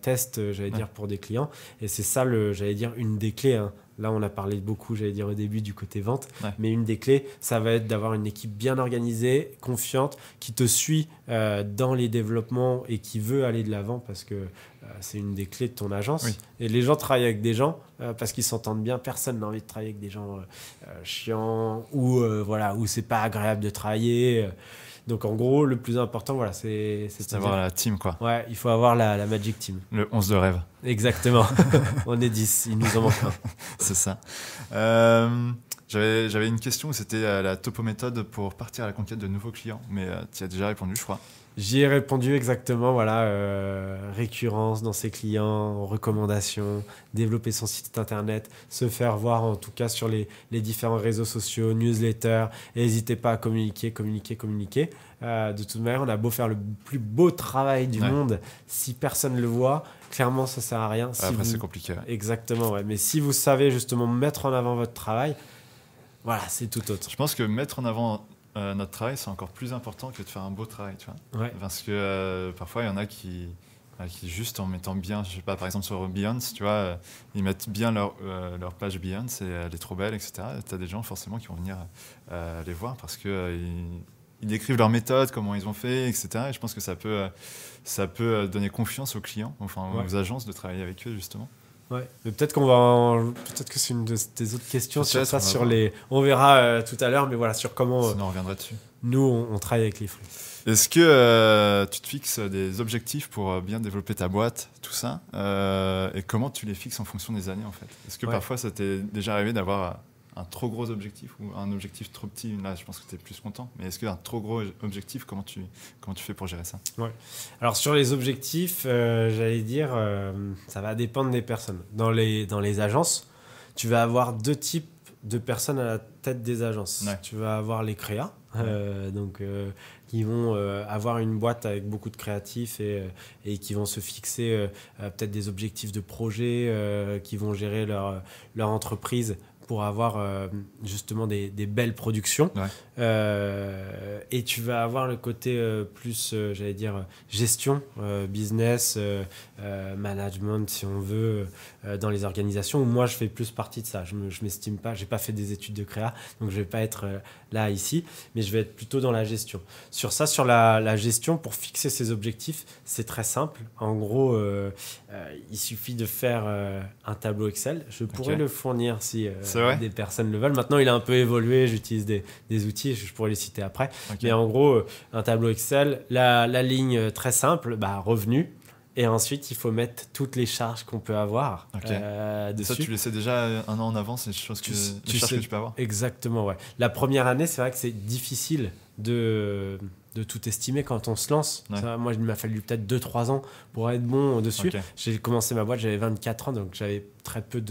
test, j'allais dire, pour des clients. Et c'est ça, j'allais dire, une des clés. Hein. Là, on a parlé beaucoup, j'allais dire, au début du côté vente. Mais une des clés, ça va être d'avoir une équipe bien organisée, confiante, qui te suit dans les développements et qui veut aller de l'avant parce que c'est une des clés de ton agence. Et les gens travaillent avec des gens parce qu'ils s'entendent bien. Personne n'a envie de travailler avec des gens chiants ou voilà où c'est pas agréable de travailler. Donc en gros, le plus important, voilà, c'est. C'est avoir la team, quoi. Ouais, il faut avoir la, Magic Team. Le 11 de rêve. Exactement. On est 10, il nous en manque c'est ça. Euh, j'avais une question, c'était euh, la topo méthode pour partir à la conquête de nouveaux clients, mais euh, tu as déjà répondu, je crois. J'y ai répondu exactement, voilà, euh, récurrence dans ses clients, recommandations, développer son site internet, se faire voir en tout cas sur les, les différents réseaux sociaux, newsletters, n'hésitez pas à communiquer, communiquer, communiquer. Euh, de toute manière, on a beau faire le plus beau travail du monde, si personne ne le voit, clairement ça sert à rien. Après, c'est compliqué. Exactement, ouais. mais si vous savez justement mettre en avant votre travail, voilà, c'est tout autre. Je pense que mettre en avant euh, notre travail, c'est encore plus important que de faire un beau travail, tu vois. Parce que euh, parfois, il y en a qui, bah, qui, juste en mettant bien, je sais pas, par exemple sur Beyond, tu vois, euh, ils mettent bien leur, leur page et elle est trop belle, etc. Tu as des gens forcément qui vont venir les voir parce que ils, ils, décrivent leur méthode, comment ils ont fait, etc. Et je pense que ça peut, ça peut donner confiance aux clients, enfin aux agences de travailler avec eux, justement. Ouais. peut-être qu'on va peut-être que c'est une de tes autres questions sur ça, sur les. On verra euh, tout à l'heure, mais voilà sur comment. Sinon, euh, on reviendra dessus. Nous, on, travaille avec les fruits. Est-ce que euh, tu te fixes des objectifs pour bien développer ta boîte, tout ça, et comment tu les fixes en fonction des années en fait Est-ce que parfois ça t'est déjà arrivé d'avoir un trop gros objectif ou un objectif trop petit Là, je pense que tu es plus content. Mais est-ce qu'un trop gros objectif, comment tu, tu fais pour gérer ça Alors, sur les objectifs, euh, j'allais dire, euh, ça va dépendre des personnes. Dans les, dans les agences, tu vas avoir deux types de personnes à la tête des agences. Tu vas avoir les créas, euh, donc qui vont avoir une boîte avec beaucoup de créatifs et, et qui vont se fixer peut-être des objectifs de projet, qui vont gérer leur, leur entreprise pour avoir euh, justement des, belles productions. Euh, et tu vas avoir le côté euh, plus, euh, j'allais dire, gestion, business, management, si on veut, dans les organisations. Moi, je fais plus partie de ça. Je ne m'estime pas, j'ai pas fait des études de créa, donc je vais pas être là, ici, mais je vais être plutôt dans la gestion. Sur ça, sur la, gestion, pour fixer ses objectifs, c'est très simple. En gros, il suffit de faire un tableau Excel. Je pourrais le fournir si des personnes le veulent. Maintenant, il a un peu évolué, j'utilise des outils je pourrais les citer après. Mais en gros, euh, un tableau Excel, la, ligne euh, très simple, bah, revenu. Et ensuite, il faut mettre toutes les charges qu'on peut avoir euh, Ça, tu le sais déjà un an en avance, les choses que tu, sais, que tu peux avoir. Exactement, ouais. La première année, c'est vrai que c'est difficile de de tout estimer quand on se lance. moi, il m'a fallu peut-être 2-3 ans pour être bon dessus. J'ai commencé ma boîte, j'avais 24 ans, donc j'avais très peu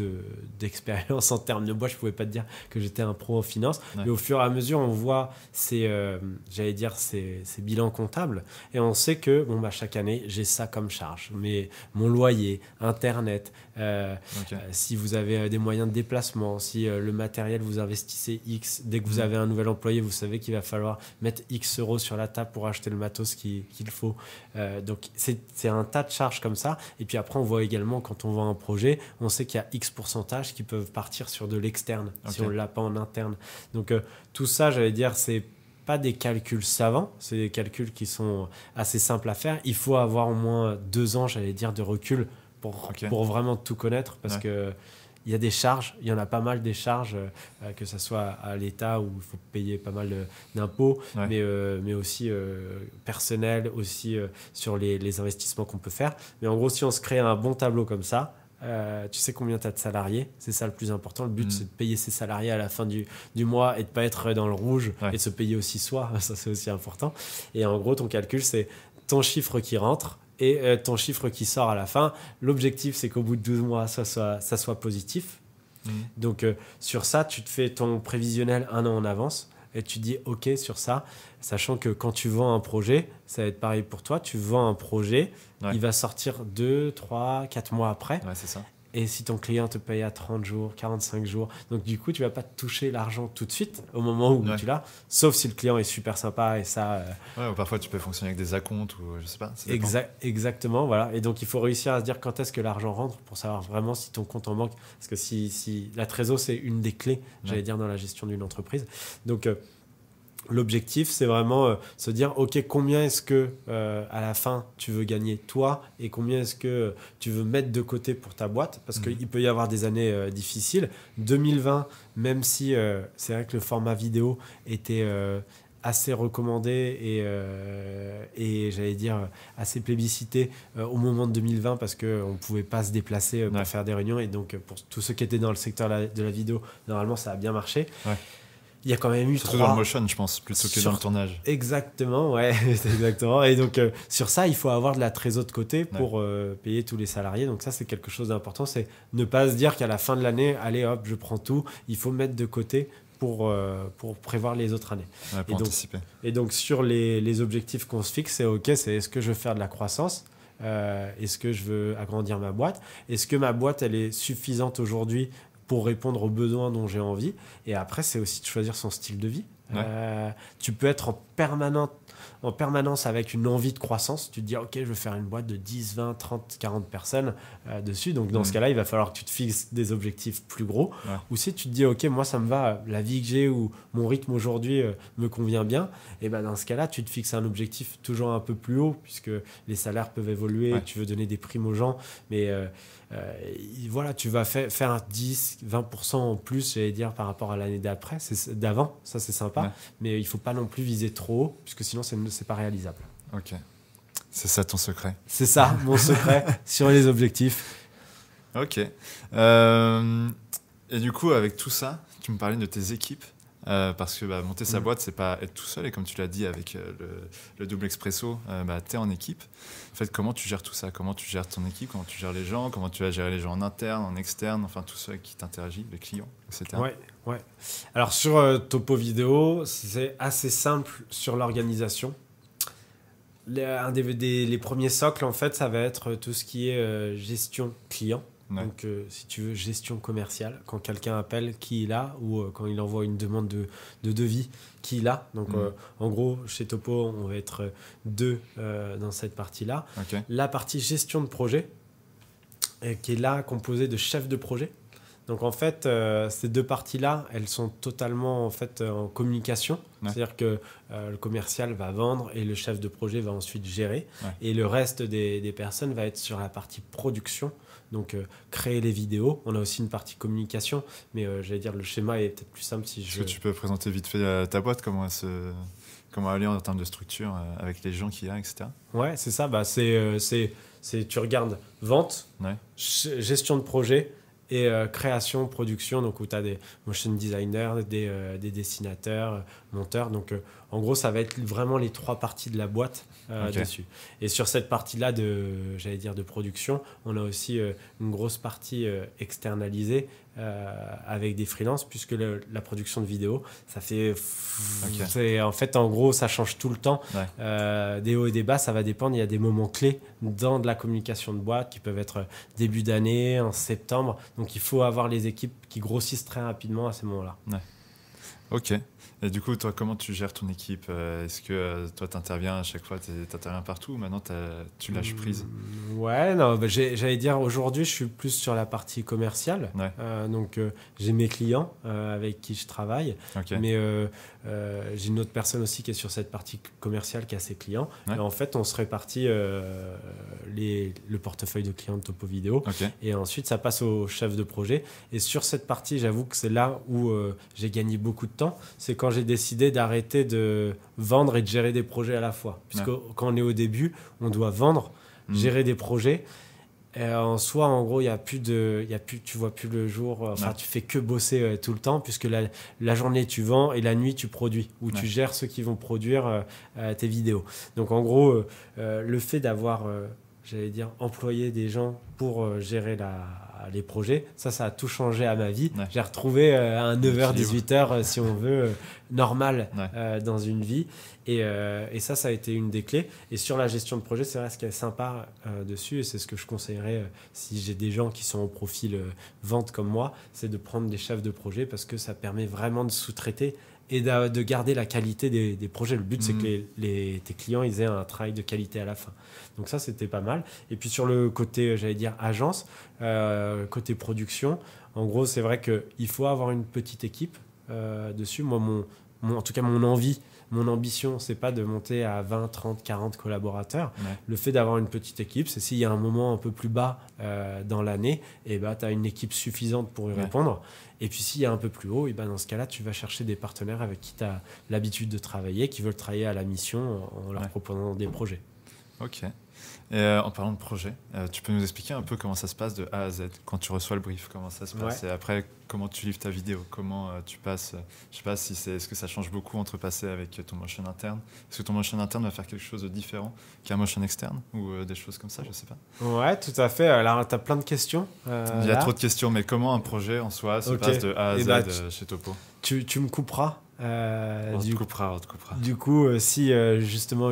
d'expérience en termes de boîte. Je pouvais pas te dire que j'étais un pro en finance. Mais au fur et à mesure, on voit ces, euh, j'allais dire, ces, bilans comptables. Et on sait que bon, bah, chaque année, j'ai ça comme charge. Mais mon loyer, Internet, euh, euh, si vous avez des moyens de déplacement, si le matériel, vous investissez X. Dès que vous mhm. avez un nouvel employé, vous savez qu'il va falloir mettre X euros sur la pour acheter le matos qu'il faut. Euh, donc c'est un tas de charges comme ça. Et puis après, on voit également quand on voit un projet, on sait qu'il y a X pourcentage qui peuvent partir sur de l'externe si on ne l'a pas en interne. Donc euh, tout ça, j'allais dire, c'est pas des calculs savants, c'est des calculs qui sont assez simples à faire. Il faut avoir au moins deux ans, j'allais dire, de recul pour, pour vraiment tout connaître parce que il y a des charges, il y en a pas mal des charges, euh, euh, que ce soit à l'État où il faut payer pas mal d'impôts, euh, mais, aussi personnel, aussi sur les, investissements qu'on peut faire. Mais en gros, si on se crée un bon tableau comme ça, tu sais combien tu as de salariés, c'est ça le plus important. Le but, mm. c'est de payer ses salariés à la fin du, mois et de pas être dans le rouge et de se payer aussi soi, ça c'est aussi important. Et en gros, ton calcul, c'est ton chiffre qui rentre et euh, ton chiffre qui sort à la fin. L'objectif, c'est qu'au bout de 12 mois, ça soit, positif. Mm. Donc, euh, sur ça, tu te fais ton prévisionnel un an en avance et tu dis OK sur ça, sachant que quand tu vends un projet, ça va être pareil pour toi, tu vends un projet, il va sortir 2, 3, 4 mois après. Ouais, ça. Et si ton client te paye à 30 jours, 45 jours, donc du coup, tu vas pas toucher l'argent tout de suite au moment où tu l'as, sauf si le client est super sympa et ça. Euh, ouais, ou parfois tu peux fonctionner avec des acomptes ou je sais pas. exactement, voilà. Et donc il faut réussir à se dire quand est-ce que l'argent rentre pour savoir vraiment si ton compte en manque. parce que si, si la trésorerie c'est une des clés, j'allais dire, dans la gestion d'une entreprise. Donc. Euh, L'objectif, c'est vraiment euh, se dire, OK, combien est-ce que euh, à la fin tu veux gagner toi et combien est-ce que euh, tu veux mettre de côté pour ta boîte Parce mhm. qu'il peut y avoir des années difficiles. 2020, même si c'est vrai que le format vidéo était assez recommandé et, et j'allais dire assez plébiscité au moment de 2020 parce qu'on ne pouvait pas se déplacer pour faire des réunions et donc pour tous ceux qui étaient dans le secteur de la vidéo, normalement ça a bien marché. Ouais il y a quand même eu trop trois. motion, je pense, plutôt que sur... le tournage. Exactement, ouais, exactement. Et donc euh, sur ça, il faut avoir de la trésorerie de côté pour euh, payer tous les salariés. Donc ça, c'est quelque chose d'important, c'est ne pas se dire qu'à la fin de l'année, allez hop, je prends tout. Il faut mettre de côté pour, euh, pour prévoir les autres années. et, anticiper. Donc, et donc sur les, les objectifs qu'on se fixe, c'est ok, c'est est-ce que je veux faire de la croissance Est-ce que je veux agrandir ma boîte Est-ce que ma boîte, elle est suffisante aujourd'hui pour répondre aux besoins dont j'ai envie. Et après, c'est aussi de choisir son style de vie. Euh, tu peux être en, en permanence avec une envie de croissance. Tu te dis, OK, je vais faire une boîte de 10, 20, 30, 40 personnes euh, dessus. Donc, dans ce mm. cas-là, il va falloir que tu te fixes des objectifs plus gros. Ou si tu te dis, OK, moi, ça me va, la vie que j'ai ou mon rythme aujourd'hui euh, me convient bien, et eh ben dans ce cas-là, tu te fixes un objectif toujours un peu plus haut, puisque les salaires peuvent évoluer, tu veux donner des primes aux gens. Mais voilà, tu vas faire, faire 10, 20% en plus, j'allais dire, par rapport à l'année d'après, d'avant. Ça, c'est sympa mais il faut pas non plus viser trop, puisque sinon, ce n'est pas réalisable. Ok. C'est ça ton secret C'est ça, mon secret sur les objectifs. Ok. Euh, et du coup, avec tout ça, tu me parlais de tes équipes. Euh, parce que bah, monter sa mm. boîte, c'est pas être tout seul. Et comme tu l'as dit avec euh, le, double expresso, euh, bah, tu es en équipe. En fait, comment tu gères tout ça Comment tu gères ton équipe Comment tu gères les gens Comment tu vas gérer les gens en interne, en externe Enfin, tout ceux qui t'interagit, les clients, etc. Ouais, ouais. Alors, sur Topo Vidéo, c'est assez simple sur l'organisation. Les, un des, les premiers socles, en fait, ça va être tout ce qui est gestion client. Donc, euh, si tu veux, gestion commerciale, quand quelqu'un appelle, qui est a, ou euh, quand il envoie une demande de, de devis, qui est a. Donc, mm. euh, en gros, chez Topo, on va être deux dans cette partie-là. La partie gestion de projet, qui est là composée de chefs de projet. Donc, en fait, ces deux parties-là, elles sont totalement en, fait, en communication. C'est-à-dire que le commercial va vendre et le chef de projet va ensuite gérer. Et le reste des, des, personnes va être sur la partie production donc, euh, créer les vidéos. On a aussi une partie communication, mais euh, j'allais dire, le schéma est peut-être plus simple si je. Est-ce que tu peux présenter vite fait euh, ta boîte, comment elle comment aller en termes de structure avec les gens qu'il y a, etc. Ouais, c'est ça. Bah, c'est, c'est, tu regardes vente, gestion de projet, et euh, création, production, donc où tu as des motion designers, des, euh, des dessinateurs, euh, monteurs. Donc en gros, ça va être vraiment les trois parties de la boîte dessus. Et sur cette partie-là de, j'allais dire, de production, on a aussi une grosse partie externalisée euh, avec des freelances puisque la production de vidéos ça fait en fait en gros ça change tout le temps euh, des hauts et des bas ça va dépendre il y a des moments clés dans de la communication de boîte qui peuvent être début d'année en septembre donc il faut avoir les équipes qui grossissent très rapidement à ces moments là ok et du coup, toi, comment tu gères ton équipe euh, Est-ce que euh, toi, tu interviens à chaque fois Tu interviens partout maintenant tu lâches mmh, prise Ouais, non, bah, j'allais dire aujourd'hui, je suis plus sur la partie commerciale. Euh, donc, j'ai mes clients avec qui je travaille. Mais j'ai une autre personne aussi qui est sur cette partie commerciale qui a ses clients. Et en fait, on se répartit les, le portefeuille de clients de Topo Vidéo. Et ensuite, ça passe au chef de projet. Et sur cette partie, j'avoue que c'est là où j'ai gagné beaucoup de temps. C'est j'ai décidé d'arrêter de vendre et de gérer des projets à la fois. Puisque quand on est au début, on doit vendre, mm. gérer des projets. en soi, en gros, il y a plus de, il y a plus, tu vois plus le jour. Euh, enfin, tu fais que bosser euh, tout le temps, puisque la, journée tu vends et la nuit tu produis ou tu gères ceux qui vont produire euh, tes vidéos. Donc, en gros, le fait d'avoir, j'allais dire, employé des gens pour gérer la, les projets. Ça, ça a tout changé à ma vie. J'ai retrouvé euh, un 9h, euh, 18h, si on veut, euh, normal dans une vie. Et, et, ça, ça a été une des clés. Et sur la gestion de projet, c'est vrai ce qui est sympa dessus, et c'est ce que je conseillerais si j'ai des gens qui sont au profil vente comme moi, c'est de prendre des chefs de projet parce que ça permet vraiment de sous-traiter et de, garder la qualité des, projets. Le but, c'est que mhm. les, tes clients ils aient un travail de qualité à la fin. Donc ça, c'était pas mal. Et puis sur le côté, euh, j'allais dire, agence, euh, côté production, en gros, c'est vrai qu'il faut avoir une petite équipe euh, dessus. Moi, mon, en tout cas, mon envie, mon ambition, c'est pas de monter à 20, 30, 40 collaborateurs. Le fait d'avoir une petite équipe, c'est s'il y a un moment un peu plus bas dans l'année, et eh bah, ben, tu as une équipe suffisante pour y répondre. Et puis s'il y a un peu plus haut, et ben, dans ce cas-là, tu vas chercher des partenaires avec qui tu as l'habitude de travailler, qui veulent travailler à la mission en leur proposant des projets. Ok. Et euh, en parlant de projet, euh, tu peux nous expliquer un peu comment ça se passe de A à Z quand tu reçois le brief, comment ça se passe et après comment tu livres ta vidéo, comment euh, tu passes, je sais pas si c'est, est-ce que ça change beaucoup entre passer avec ton motion interne, est-ce que ton motion interne va faire quelque chose de différent qu'un motion externe ou des choses comme ça, je sais pas. Ouais, tout à fait. tu as plein de questions. Il y a trop de questions, mais comment un projet en soi se passe de A à Z bah, chez Topo tu me couperas euh, du, coup, euh, si euh, justement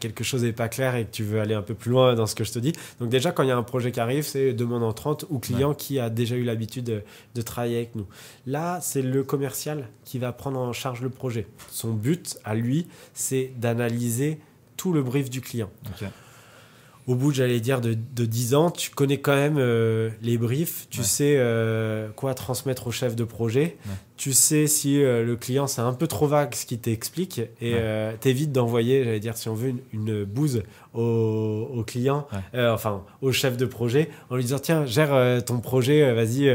quelque chose n'est pas clair et que tu veux aller un peu plus loin dans ce que je te dis, donc déjà quand il y a un projet qui arrive, c'est demande en 30 ou client qui a déjà eu l'habitude de, travailler avec nous. Là, c'est le commercial qui va prendre en charge le projet. Son but à lui, c'est d'analyser tout le brief du client au bout, j'allais dire, de, 10 ans, tu connais quand même euh, les briefs, tu sais euh, quoi transmettre au chef de projet, tu sais si euh, le client c'est un peu trop vague ce qu'il t'explique et tu t'évites d'envoyer, j'allais dire, si on veut, une, bouse au, au client, enfin au chef de projet, en lui disant tiens, gère ton projet, vas-y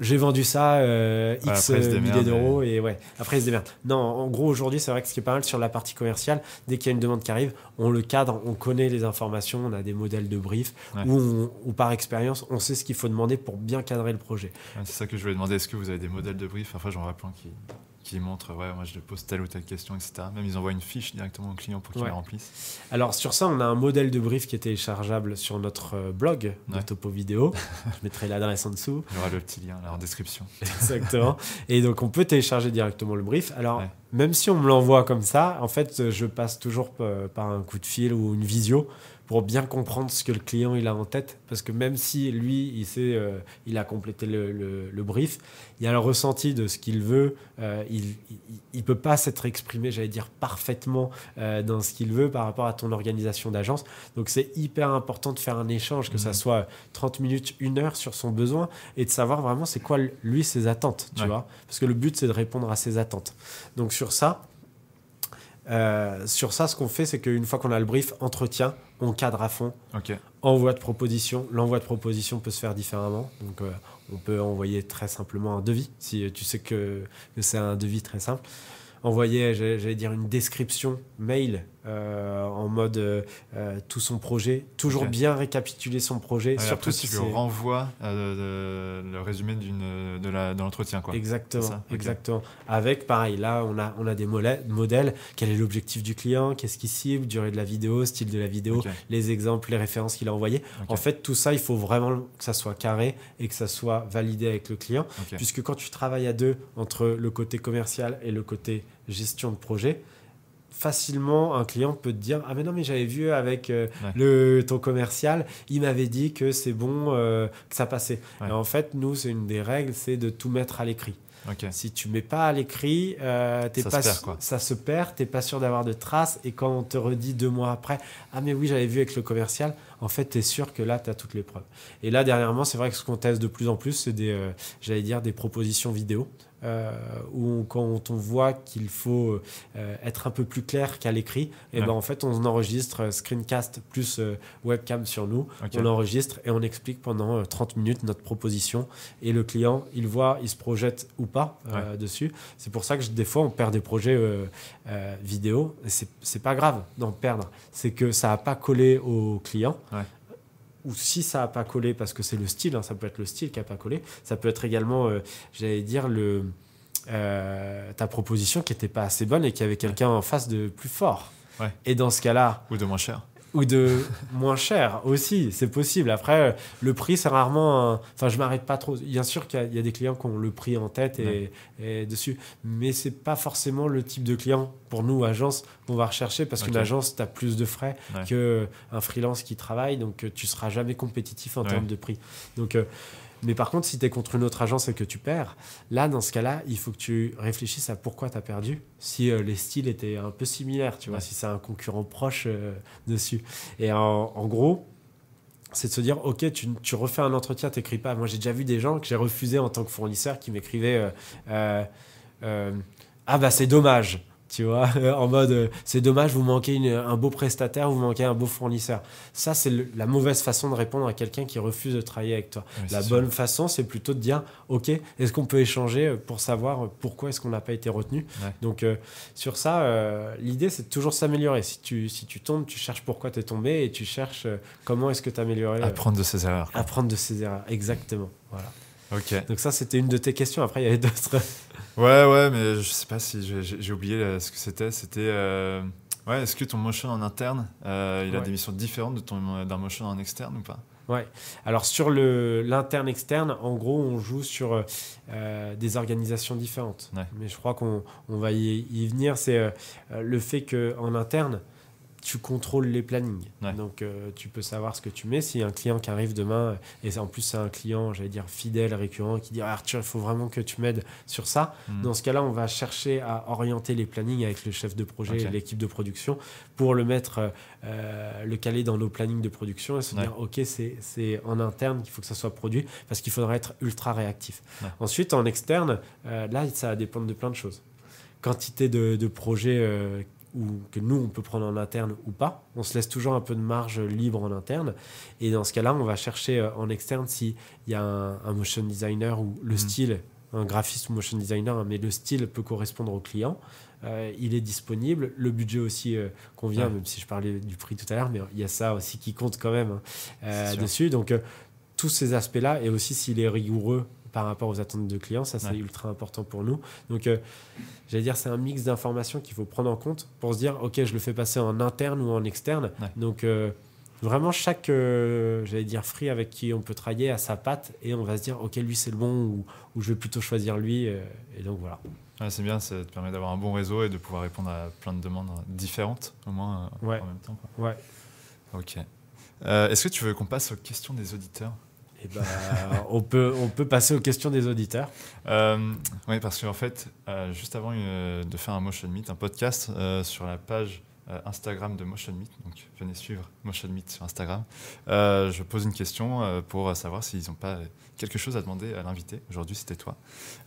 j'ai vendu ça euh, X euh, milliers d'euros et ouais, après ils se démerdent. Non, en gros aujourd'hui c'est vrai que ce qui est pas mal sur la partie commerciale, dès qu'il y a une demande qui arrive, on le cadre, on connaît les informations, on a des modèles de brief ou par expérience on sait ce qu'il faut demander pour bien cadrer le projet. c'est ça que je voulais demander, est-ce que vous avez des modèles de brief Enfin j'en qui qui montre, ouais, moi je pose telle ou telle question, etc. Même ils envoient une fiche directement au client pour qu'il la remplisse. Alors sur ça, on a un modèle de brief qui est téléchargeable sur notre euh, blog de Topo Vidéo. je mettrai l'adresse en dessous. Il y aura le petit lien là, en description. Exactement. Et donc on peut télécharger directement le brief. Alors même si on me l'envoie comme ça, en fait, je passe toujours euh, par un coup de fil ou une visio pour bien comprendre ce que le client il a en tête. Parce que même si lui, il, sait, euh, il a complété le, brief, il a le ressenti de ce qu'il veut. Euh, il ne peut pas s'être exprimé, j'allais dire, parfaitement euh, dans ce qu'il veut par rapport à ton organisation d'agence. Donc c'est hyper important de faire un échange, que ça mmh. soit 30 minutes, une heure sur son besoin, et de savoir vraiment c'est quoi lui ses attentes, tu vois. Parce que le but, c'est de répondre à ses attentes. Donc sur ça, sur ça, ce qu'on fait, c'est qu'une fois qu'on a le brief, entretien, on cadre à fond. Envoi de proposition. L'envoi de proposition peut se faire différemment. Donc, euh, on peut envoyer très simplement un devis, si tu sais que, que c'est un devis très simple. Envoyer, j'allais dire, une description mail euh, en mode euh, euh, tout son projet, toujours bien récapituler son projet, ah, surtout si tu renvoies le résumé de l'entretien quoi. Exactement, exactement. Avec pareil là, on a on a des modèles, quel est l'objectif du client, qu'est-ce qu'il cible, durée de la vidéo, style de la vidéo, les exemples, les références qu'il a envoyées. En fait, tout ça, il faut vraiment que ça soit carré et que ça soit validé avec le client puisque quand tu travailles à deux entre le côté commercial et le côté gestion de projet, facilement un client peut te dire ah mais non mais j'avais vu avec euh, le ton commercial il m'avait dit que c'est bon euh, que ça passait en fait nous c'est une des règles c'est de tout mettre à l'écrit Si tu mets pas à l'écrit, euh, ça, se perd, tu ça t'es pas sûr d'avoir de traces. Et quand on te redit deux mois après, ah mais oui j'avais vu avec le commercial, en fait tu es sûr que là tu as toutes les preuves. Et là dernièrement, c'est vrai que ce qu'on teste de plus en plus, c'est des, j'allais dire des propositions vidéo euh, où quand on voit qu'il faut euh, être un peu plus clair qu'à l'écrit, et eh ben en fait on enregistre euh, screencast plus webcam sur nous, on enregistre et on explique pendant 30 minutes notre proposition et le client il voit, il se projette ou pas dessus. C'est pour ça que des fois on perd des projets vidéo, c'est pas grave d'en perdre, c'est que ça n'a pas collé au client ou si ça n'a pas collé, parce que c'est le style, hein, ça peut être le style qui n'a pas collé, ça peut être également, euh, j'allais dire, euh, ta proposition qui n'était pas assez bonne et qui avait quelqu'un en face de plus fort. Ouais. Et dans ce cas-là. Ou de moins cher ou de moins cher aussi, c'est possible. Après, le prix, c'est rarement. Enfin, je m'arrête pas trop. Bien sûr qu'il y, a des clients qui ont le prix en tête et, dessus, mais c'est pas forcément le type de client pour nous, agence, qu'on va rechercher parce qu'une agence, tu as plus de frais que qu'un freelance qui travaille, donc euh, tu seras jamais compétitif en termes de prix. Donc, euh, mais par contre, si tu es contre une autre agence et que tu perds, là, dans ce cas-là, il faut que tu réfléchisses à pourquoi tu as perdu, si euh, les styles étaient un peu similaires, tu vois, si c'est un concurrent proche euh, dessus. Et en, gros, c'est de se dire, OK, tu, refais un entretien, tu t'écris pas. Moi, j'ai déjà vu des gens que j'ai refusés en tant que fournisseur qui m'écrivaient, euh, ah bah c'est dommage tu vois, en mode euh, c'est dommage, vous manquez un beau prestataire, vous manquez un beau fournisseur. Ça, c'est la mauvaise façon de répondre à quelqu'un qui refuse de travailler avec toi. la bonne façon, c'est plutôt de dire ok, est-ce qu'on peut échanger pour savoir pourquoi est-ce qu'on n'a pas été retenu Donc, euh, sur ça, euh, l'idée, c'est toujours s'améliorer. Si tu, si tu tombes, tu cherches pourquoi tu es tombé et tu cherches comment est-ce que tu amélioré. Apprendre de ses erreurs. Apprendre de ses erreurs, exactement. Voilà. Ok. Donc, ça, c'était une de tes questions. Après, il y avait d'autres. Ouais, ouais, mais je sais pas si j'ai oublié euh, ce que c'était. C'était. Euh, ouais, est-ce que ton motion en interne, euh, il a des missions différentes de d'un motion en externe ou pas Ouais. Alors sur le, l'interne externe, en gros, on joue sur des organisations différentes. Mais je crois qu'on va y, y venir. C'est le fait qu'en interne, tu contrôles les plannings. Donc, euh, tu peux savoir ce que tu mets. Si un client qui arrive demain, euh, et en plus, c'est un client, j'allais dire, fidèle, récurrent, qui dit Arthur, ah, il faut vraiment que tu m'aides sur ça. Hmm. Dans ce cas-là, on va chercher à orienter les plannings avec le chef de projet et l'équipe de production pour le mettre, euh, le caler dans nos plannings de production et se dire Ok, c'est en interne qu'il faut que ça soit produit parce qu'il faudra être ultra réactif. Ensuite, en externe, là, ça va dépendre de plein de choses quantité de, projets que nous on peut prendre en interne ou pas. On se laisse toujours un peu de marge libre en interne. Et dans ce cas-là, on va chercher euh, en externe s'il y a un, motion designer ou le mm. style, un graphiste ou motion designer, hein, mais le style peut correspondre au client. Euh, il est disponible. Le budget aussi euh, convient, même si je parlais du prix tout à l'heure, mais il y a ça aussi qui compte quand même hein, dessus. Donc tous ces aspects-là, et aussi s'il est rigoureux par rapport aux attentes de clients. Ça, c'est ultra important pour nous. Donc, euh, j'allais dire, c'est un mix d'informations qu'il faut prendre en compte pour se dire, OK, je le fais passer en interne ou en externe. Donc, euh, vraiment, chaque, euh, j'allais dire, free avec qui on peut travailler à sa patte et on va se dire, OK, lui, c'est le bon ou, je vais plutôt choisir lui. et donc, voilà. c'est bien, ça te permet d'avoir un bon réseau et de pouvoir répondre à plein de demandes hein, différentes, au moins en même temps. Ouais. Ok. Est-ce que tu veux qu'on passe aux questions des auditeurs eh ben, on, peut, on peut passer aux questions des auditeurs. Euh, oui, parce qu'en fait, euh, juste avant euh, de faire un Motion Meet, un podcast sur la page Instagram de Motion Meet, donc venez suivre Motion Meet sur Instagram, je pose une question pour savoir s'ils n'ont pas quelque chose à demander à l'invité. Aujourd'hui, c'était toi.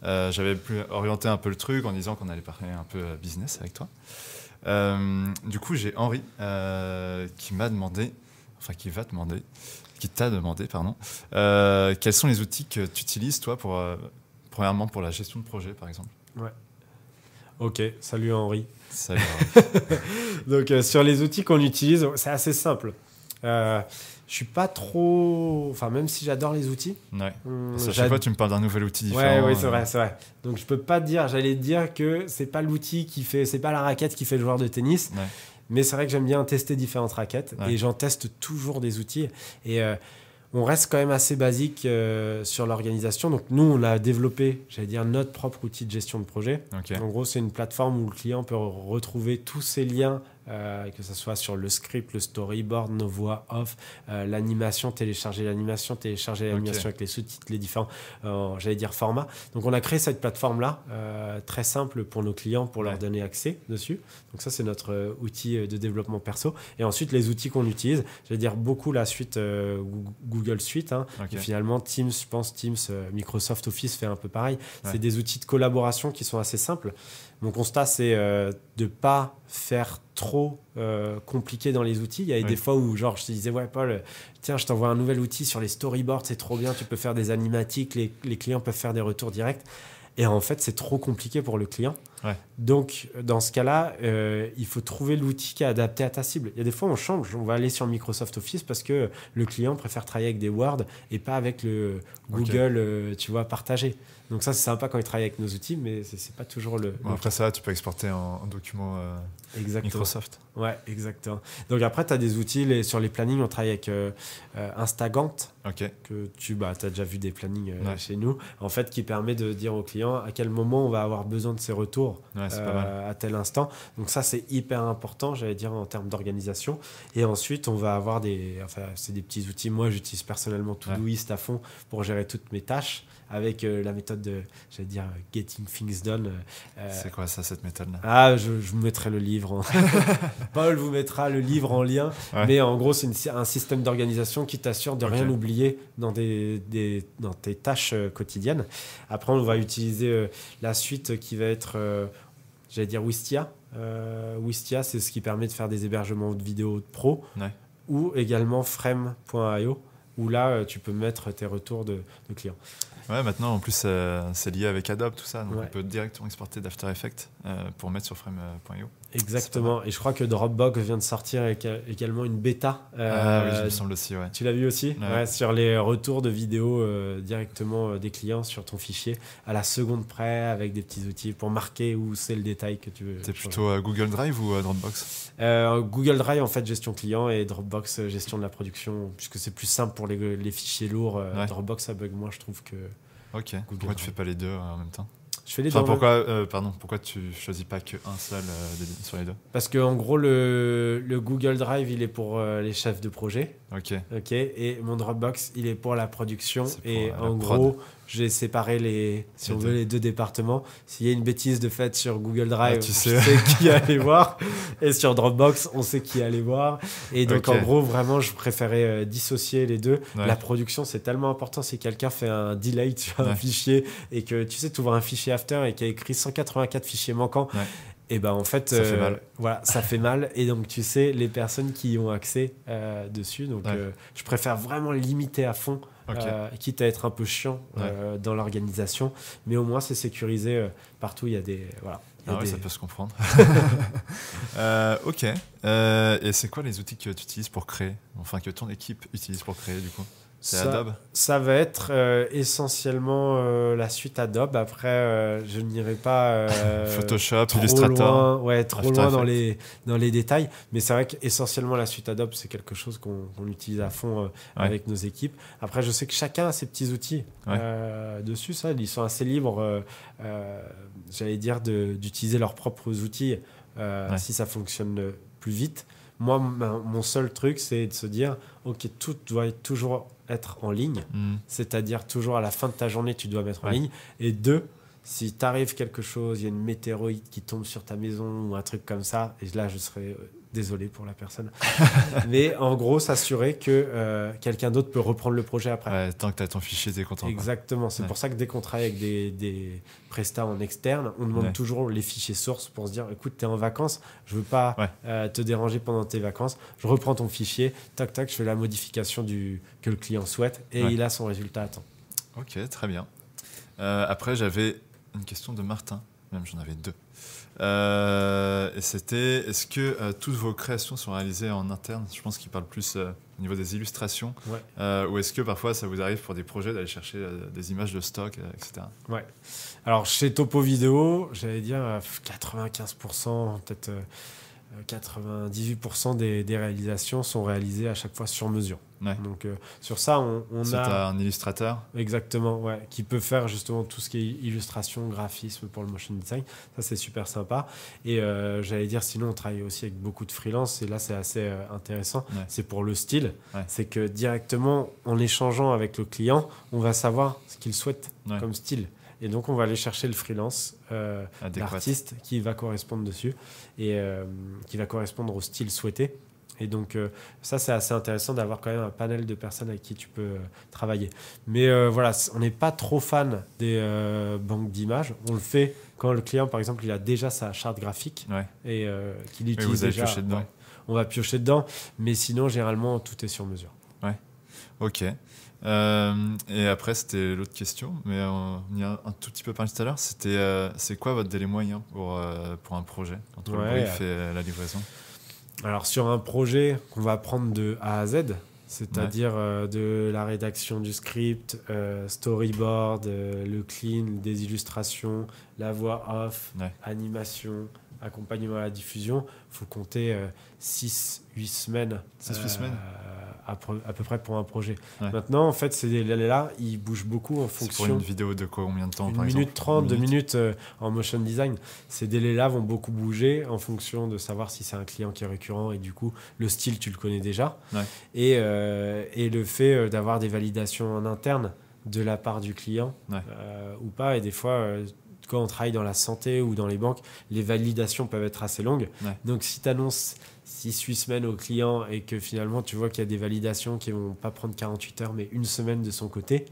J'avais orienté un peu le truc en disant qu'on allait parler un peu business avec toi. du coup, j'ai Henri qui m'a demandé, enfin qui va demander, qui t'a demandé, pardon, euh, quels sont les outils que tu utilises, toi, pour, euh, premièrement pour la gestion de projet, par exemple Ouais. Ok, salut Henri. Salut. Donc, euh, sur les outils qu'on utilise, c'est assez simple. je suis pas trop. Enfin, même si j'adore les outils. Ouais. Parce chaque fois, tu me parles d'un nouvel outil différent. Ouais, oui, c'est vrai, c'est vrai. Donc, je peux pas dire, j'allais dire que c'est pas l'outil qui fait, c'est pas la raquette qui fait le joueur de tennis. Ouais mais c'est vrai que j'aime bien tester différentes raquettes et j'en teste toujours des outils. Et euh, on reste quand même assez basique euh, sur l'organisation. Donc nous, on a développé, j'allais dire, notre propre outil de gestion de projet. En gros, c'est une plateforme où le client peut retrouver tous ses liens euh, que ce soit sur le script, le storyboard, nos voix off, euh, l'animation, télécharger l'animation, télécharger l'animation avec les sous-titres, les différents, euh, j'allais dire, formats. Donc on a créé cette plateforme-là, très simple pour nos clients, pour leur donner accès dessus. Donc ça, c'est notre outil de développement perso. Et ensuite, les outils qu'on utilise, j'allais dire beaucoup la suite Google Suite. Hein, Finalement, Teams, je pense, Teams, Microsoft Office fait un peu pareil. C'est des outils de collaboration qui sont assez simples. Mon constat, c'est euh, de ne pas faire trop euh, compliqué dans les outils. Il y a des fois où, genre, je te disais, ouais, Paul, tiens, je t'envoie un nouvel outil sur les storyboards, c'est trop bien, tu peux faire des animatiques, les clients peuvent faire des retours directs. Et en fait, c'est trop compliqué pour le client. Donc, dans ce cas-là, euh, il faut trouver l'outil qui est adapté à ta cible. Il y a des fois, on change, on va aller sur Microsoft Office parce que le client préfère travailler avec des Word et pas avec le Google, euh, tu vois, partagé. Donc ça, c'est sympa quand il travaille avec nos outils, mais c'est pas toujours le... après ça, tu peux exporter un, document euh, Microsoft. Ouais, exactement. Donc après, tu as des outils, et sur les plannings, on travaille avec euh, Instagant, que tu bah, as déjà vu des plannings chez nous, en fait, qui permet de dire au client à quel moment on va avoir besoin de ses retours euh, à tel instant. Donc ça, c'est hyper important, j'allais dire, en termes d'organisation. Et ensuite, on va avoir des... Enfin, c'est des petits outils. Moi, j'utilise personnellement Todoist à fond pour gérer toutes mes tâches avec euh, la méthode de, j'allais dire, euh, Getting Things Done. Euh, c'est quoi ça, cette méthode-là Ah, je, vous mettrai le livre. Paul vous mettra le livre en lien. Mais en gros, c'est un système d'organisation qui t'assure de rien oublier dans, des, tes tâches quotidiennes. Après, on va utiliser la suite qui va être, j'allais dire, Wistia. Wistia, c'est ce qui permet de faire des hébergements de vidéos de pro. Ou également frame.io, où là, tu peux mettre tes retours de, de clients. Ouais, maintenant, en plus, euh, c'est lié avec Adobe, tout ça. Donc, on peut directement exporter d'After Effects euh, pour mettre sur frame.io. Euh, Exactement. Et je crois que Dropbox vient de sortir également une bêta. Euh, ah semble aussi, ouais. Tu l'as vu aussi Sur les retours de vidéos euh, directement euh, des clients sur ton fichier, à la seconde près, avec des petits outils pour marquer où c'est le détail que tu veux. C'est plutôt Google Drive ou Dropbox Google Drive, en fait, gestion client et Dropbox, gestion de la production, puisque c'est plus simple pour les, fichiers lourds. Dropbox, ça bug moins, je trouve, que. Ok. Google Pourquoi Drive. tu fais pas les deux hein, en même temps je fais Pourquoi, euh, pardon, pourquoi tu choisis pas qu'un seul euh, sur les deux Parce que gros, le, Google Drive, il est pour euh, les chefs de projet. Ok. Ok. Et mon Dropbox, il est pour la production. et en gros, j'ai séparé les, si les deux départements. S'il y a une bêtise de fait sur Google ah, Drive, on tu sais. qui allait voir. Et sur Dropbox, on sait qui allait voir. Et donc, en gros, vraiment, je préférais euh, dissocier les deux. La production, c'est tellement important. Si quelqu'un fait un delay sur un fichier et que tu sais, tu ouvres un fichier after et qu'il y a écrit 184 fichiers manquants. et eh ben en fait, ça fait euh, mal. voilà, ça fait mal. Et donc tu sais les personnes qui y ont accès euh, dessus. Donc je préfère vraiment limiter à fond euh, quitte à être un peu chiant euh, dans l'organisation, mais au moins c'est sécurisé euh, partout. Il y a des voilà. Ah ça peut se comprendre. ok. et c'est quoi les outils que tu utilises pour créer, enfin que ton équipe utilise pour créer du coup c'est Adobe Ça va être euh, essentiellement euh, la suite Adobe. Après, euh, je n'irai pas. Photoshop, trop Illustrator. Loin, ouais, trop loin dans les, dans les détails. Mais c'est vrai qu'essentiellement, la suite Adobe, c'est quelque chose qu'on utilise à fond avec nos équipes. Après, je sais que chacun a ses petits outils dessus. Ça, ils sont assez libres, j'allais dire, d'utiliser leurs propres outils si ça fonctionne plus vite. Moi, mon seul truc, c'est de se dire, ok, tout doit toujours être en ligne, mm. c'est-à-dire toujours à la fin de ta journée, tu dois mettre en ligne. Et deux, si t'arrive quelque chose, il y a une météorite qui tombe sur ta maison ou un truc comme ça, et là, je serais euh, Désolé pour la personne. mais en gros, s'assurer que euh, quelqu'un d'autre peut reprendre le projet après. tant que tu as ton fichier, tu es content. Exactement. C'est pour ça que dès qu'on travaille avec des, des prestats en externe, on demande toujours les fichiers sources pour se dire écoute, tu es en vacances, je veux pas euh, te déranger pendant tes vacances, je reprends ton fichier, tac, tac, je fais la modification du, que le client souhaite et il a son résultat à temps. Ok, très bien. Euh, après, j'avais une question de Martin, même j'en avais deux. Euh, et c'était, est-ce que euh, toutes vos créations sont réalisées en interne Je pense qu'il parle plus euh, au niveau des illustrations. ou est-ce que parfois ça vous arrive pour des projets d'aller chercher des images de stock, etc. Ouais. Alors chez Topo Vidéo, j'allais dire 95%, peut-être 98% des, réalisations sont réalisées à chaque fois sur mesure. Donc euh, sur ça, on, on a un illustrateur. Exactement, qui peut faire justement tout ce qui est illustration, graphisme pour le motion design. Ça c'est super sympa. Et euh, j'allais dire, sinon on travaille aussi avec beaucoup de freelance. Et là c'est assez euh, intéressant. C'est pour le style. C'est que directement en échangeant avec le client, on va savoir ce qu'il souhaite comme style. Et donc, on va aller chercher le freelance euh, qui va correspondre dessus et euh, qui va correspondre au style souhaité. Et donc, euh, ça, c'est assez intéressant d'avoir quand même un panel de personnes avec qui tu peux euh, travailler. Mais voilà, on n'est pas trop fan des banques d'images. On le fait quand le client, par exemple, il a déjà sa charte graphique et qu'il utilise. vous dedans. On va piocher dedans, mais sinon, généralement, tout est sur mesure. Ouais. Ok. Euh, et après, c'était l'autre question, mais on y a un tout petit peu parlé tout à l'heure. C'était euh, c'est quoi votre délai moyen pour, euh, pour un projet entre le brief et la livraison Alors, sur un projet qu'on va prendre de A à Z, c'est-à-dire de la rédaction du script, storyboard, le clean, des illustrations, la voix off, animation, accompagnement à la diffusion, faut compter 6-8 semaines. 6-8 semaines à, peu près pour un projet. Maintenant, en fait, ces délais-là, ils bougent beaucoup en fonction. Pour une vidéo de combien de temps une minute exemple 30, minutes euh, en motion design. Ces délais-là vont beaucoup bouger en fonction de savoir si c'est un client qui est récurrent et du coup, le style, tu le connais déjà. Et, euh, et, le fait euh, d'avoir des validations en interne de la part du client ou pas. Et des fois, quand on travaille dans la santé ou dans les banques, les validations peuvent être assez longues. Donc si tu annonces 6-8 semaines au client et que finalement tu vois qu'il y a des validations qui vont pas prendre 48 heures mais une semaine de son côté,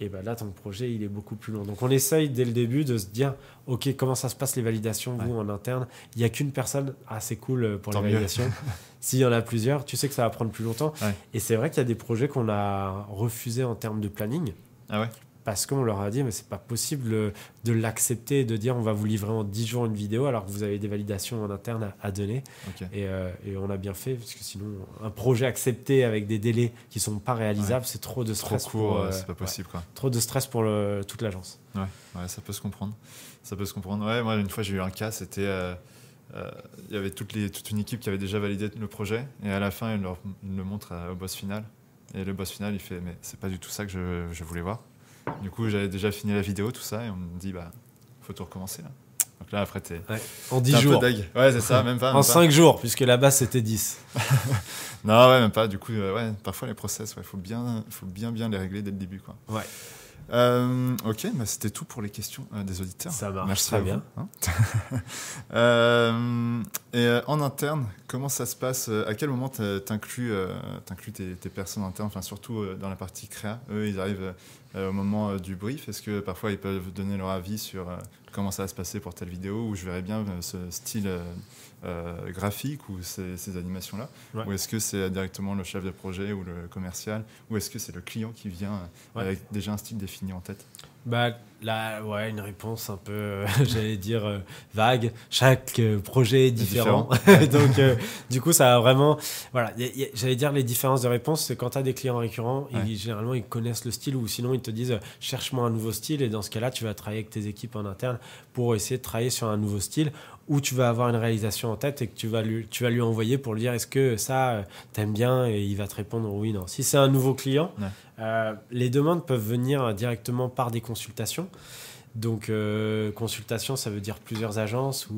et ben là ton projet il est beaucoup plus long. Donc on essaye dès le début de se dire ok comment ça se passe les validations vous en interne. Il n'y a qu'une personne, assez cool euh, pour la les validations. S'il y en a plusieurs, tu sais que ça va prendre plus longtemps. Et c'est vrai qu'il y a des projets qu'on a refusés en termes de planning. Ah ouais parce qu'on leur a dit mais c'est pas possible de l'accepter de dire on va vous livrer en 10 jours une vidéo alors que vous avez des validations en interne à, donner euh, et, on a bien fait parce que sinon un projet accepté avec des délais qui sont pas réalisables c'est trop de stress trop euh, euh, c'est pas possible quoi. trop de stress pour toute l'agence ouais, ouais, ça peut se comprendre ça peut se comprendre ouais moi une fois j'ai eu un cas c'était il y avait les, toute une équipe qui avait déjà validé le projet et à la fin il, le montre au boss final et le boss final il fait mais c'est pas du tout ça que je voulais voir du coup, j'avais déjà fini la vidéo, tout ça, et on me dit, bah, faut tout recommencer là. Donc là, après, t'es. Ouais, en 10 jours. Ouais, c'est ça, même pas. en 5 jours, puisque là bas c'était 10. non, ouais, même pas. Du coup, euh, ouais, parfois les process, il faut bien, faut bien, bien les régler dès le début, quoi. Ouais. Euh, ok, bah, c'était tout pour les questions euh, des auditeurs. Ça marche très bien. Hein. Euh, et en interne, comment ça se passe À quel moment t'inclus inclus tes, personnes internes, enfin surtout dans la partie créa Eux, ils arrivent au moment du brief. Est-ce que parfois ils peuvent donner leur avis sur comment ça va se passer pour telle vidéo, où je verrais bien euh, ce style euh, euh, graphique ou ces, animations-là Ou est-ce que c'est directement le chef de projet ou le commercial Ou est-ce que c'est le client qui vient avec déjà un style défini en tête bah, là, ouais, une réponse un peu, euh, j'allais dire, euh, vague. Chaque euh, projet est différent. Donc, du coup, ça a vraiment. Voilà, j'allais dire les différences de réponse, c'est quand tu as des clients récurrents, ils, généralement, ils connaissent le style ou sinon, ils te disent, cherche-moi un nouveau style. Et dans ce cas-là, tu vas travailler avec tes équipes en interne pour essayer de travailler sur un nouveau style où tu vas avoir une réalisation en tête et que tu vas lui, tu vas lui envoyer pour lui dire est-ce que ça, euh, t'aimes bien Et il va te répondre oui, non. Si c'est un nouveau client, euh, les demandes peuvent venir directement par des consultations. Donc, euh, consultation, ça veut dire plusieurs agences ou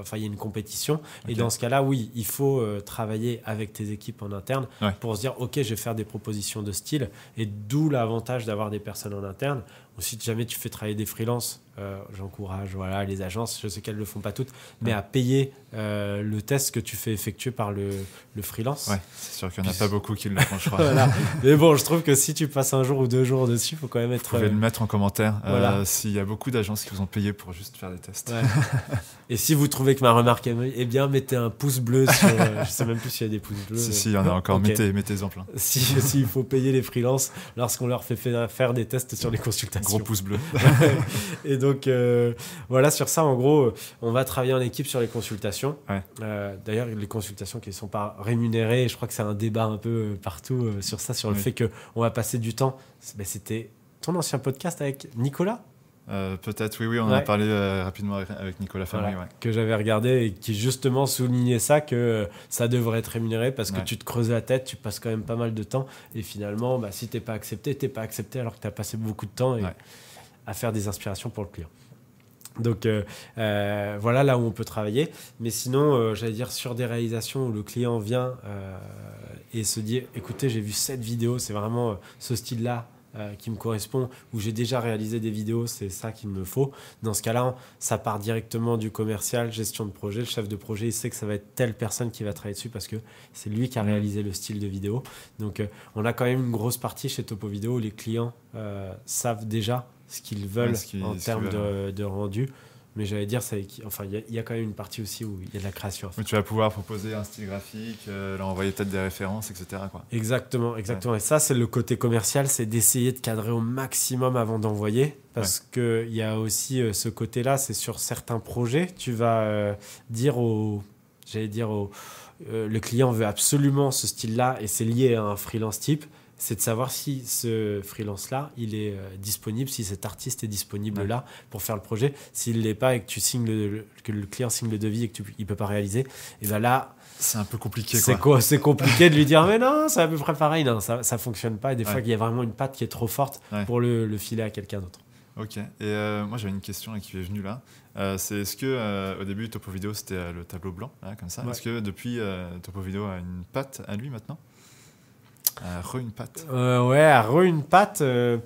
enfin, il y a une compétition. Et dans ce cas-là, oui, il faut travailler avec tes équipes en interne pour se dire, OK, je vais faire des propositions de style. Et d'où l'avantage d'avoir des personnes en interne ou si jamais tu fais travailler des freelances, euh, j'encourage voilà, les agences, je sais qu'elles ne le font pas toutes, mais à payer euh, le test que tu fais effectuer par le, le freelance. c'est sûr qu'il n'y en a pas beaucoup qui le font, je crois. Mais bon, je trouve que si tu passes un jour ou deux jours dessus, il faut quand même être. Vous pouvez euh, le mettre en commentaire voilà. s'il y a beaucoup d'agences qui vous ont payé pour juste faire des tests. Et si vous trouvez que ma remarque est bien, mettez un pouce bleu je ne sais même plus s'il y a des pouces bleus. Si, si, il y en a encore. Mettez, mettez en plein. S'il faut payer les freelances lorsqu'on leur fait faire des tests sur les consultations. Gros pouce bleu. et donc, euh, voilà, sur ça, en gros, on va travailler en équipe sur les consultations. Euh, d'ailleurs, les consultations qui ne sont pas rémunérées, je crois que c'est un débat un peu euh, partout sur ça, sur le fait que on va passer du temps. C'était ton ancien podcast avec Nicolas euh, peut-être, oui, oui, on en a parlé euh, rapidement avec, Nicolas Fabry. Que j'avais regardé et qui justement soulignait ça, que euh, ça devrait être rémunéré parce que tu te creuses la tête, tu passes quand même pas mal de temps et finalement, bah, si t'es pas accepté, t'es pas accepté alors que tu as passé beaucoup de temps à faire des inspirations pour le client. Donc voilà là où on peut travailler. Mais sinon, j'allais dire sur des réalisations où le client vient et se dit écoutez, j'ai vu cette vidéo, c'est vraiment ce style-là, euh, qui me correspond, où j'ai déjà réalisé des vidéos, c'est ça qu'il me faut. Dans ce cas-là, ça part directement du commercial, gestion de projet. Le chef de projet, il sait que ça va être telle personne qui va travailler dessus parce que c'est lui qui a réalisé le style de vidéo. Donc, euh, on a quand même une grosse partie chez Topo Vidéo où les clients euh, savent déjà ce qu'ils veulent en termes de rendu. Mais j'allais dire, ça, enfin, il y, a quand même une partie aussi où il y a de la création. Mais tu vas pouvoir proposer un style graphique, euh, leur envoyer peut-être des références, etc. Exactement, exactement. Et ça, c'est le côté commercial, c'est d'essayer de cadrer au maximum avant d'envoyer. Parce que qu'il y a aussi euh, ce côté-là, c'est sur certains projets, tu vas euh, dire au. J'allais dire au. le client veut absolument ce style-là et c'est lié à un freelance type c'est de savoir si ce freelance-là, il est euh, disponible, si cet artiste est disponible là pour faire le projet. S'il l'est pas et que tu signes le, que le client signe le devis et que ne il peut pas réaliser, et eh ben là, c'est un peu compliqué. C'est quoi C'est compliqué de lui dire mais non, c'est à peu près pareil. ça, ne fonctionne pas. Et des fois, il y a vraiment une patte qui est trop forte pour le, filer à quelqu'un d'autre. Ok. Et euh, moi, j'avais une question qui est venue là. Euh, c'est est-ce que au début Topo Video c'était le tableau blanc comme ça Est-ce que depuis Topo Video a une patte à lui maintenant à une patte. Euh, ouais, à une patte. Euh,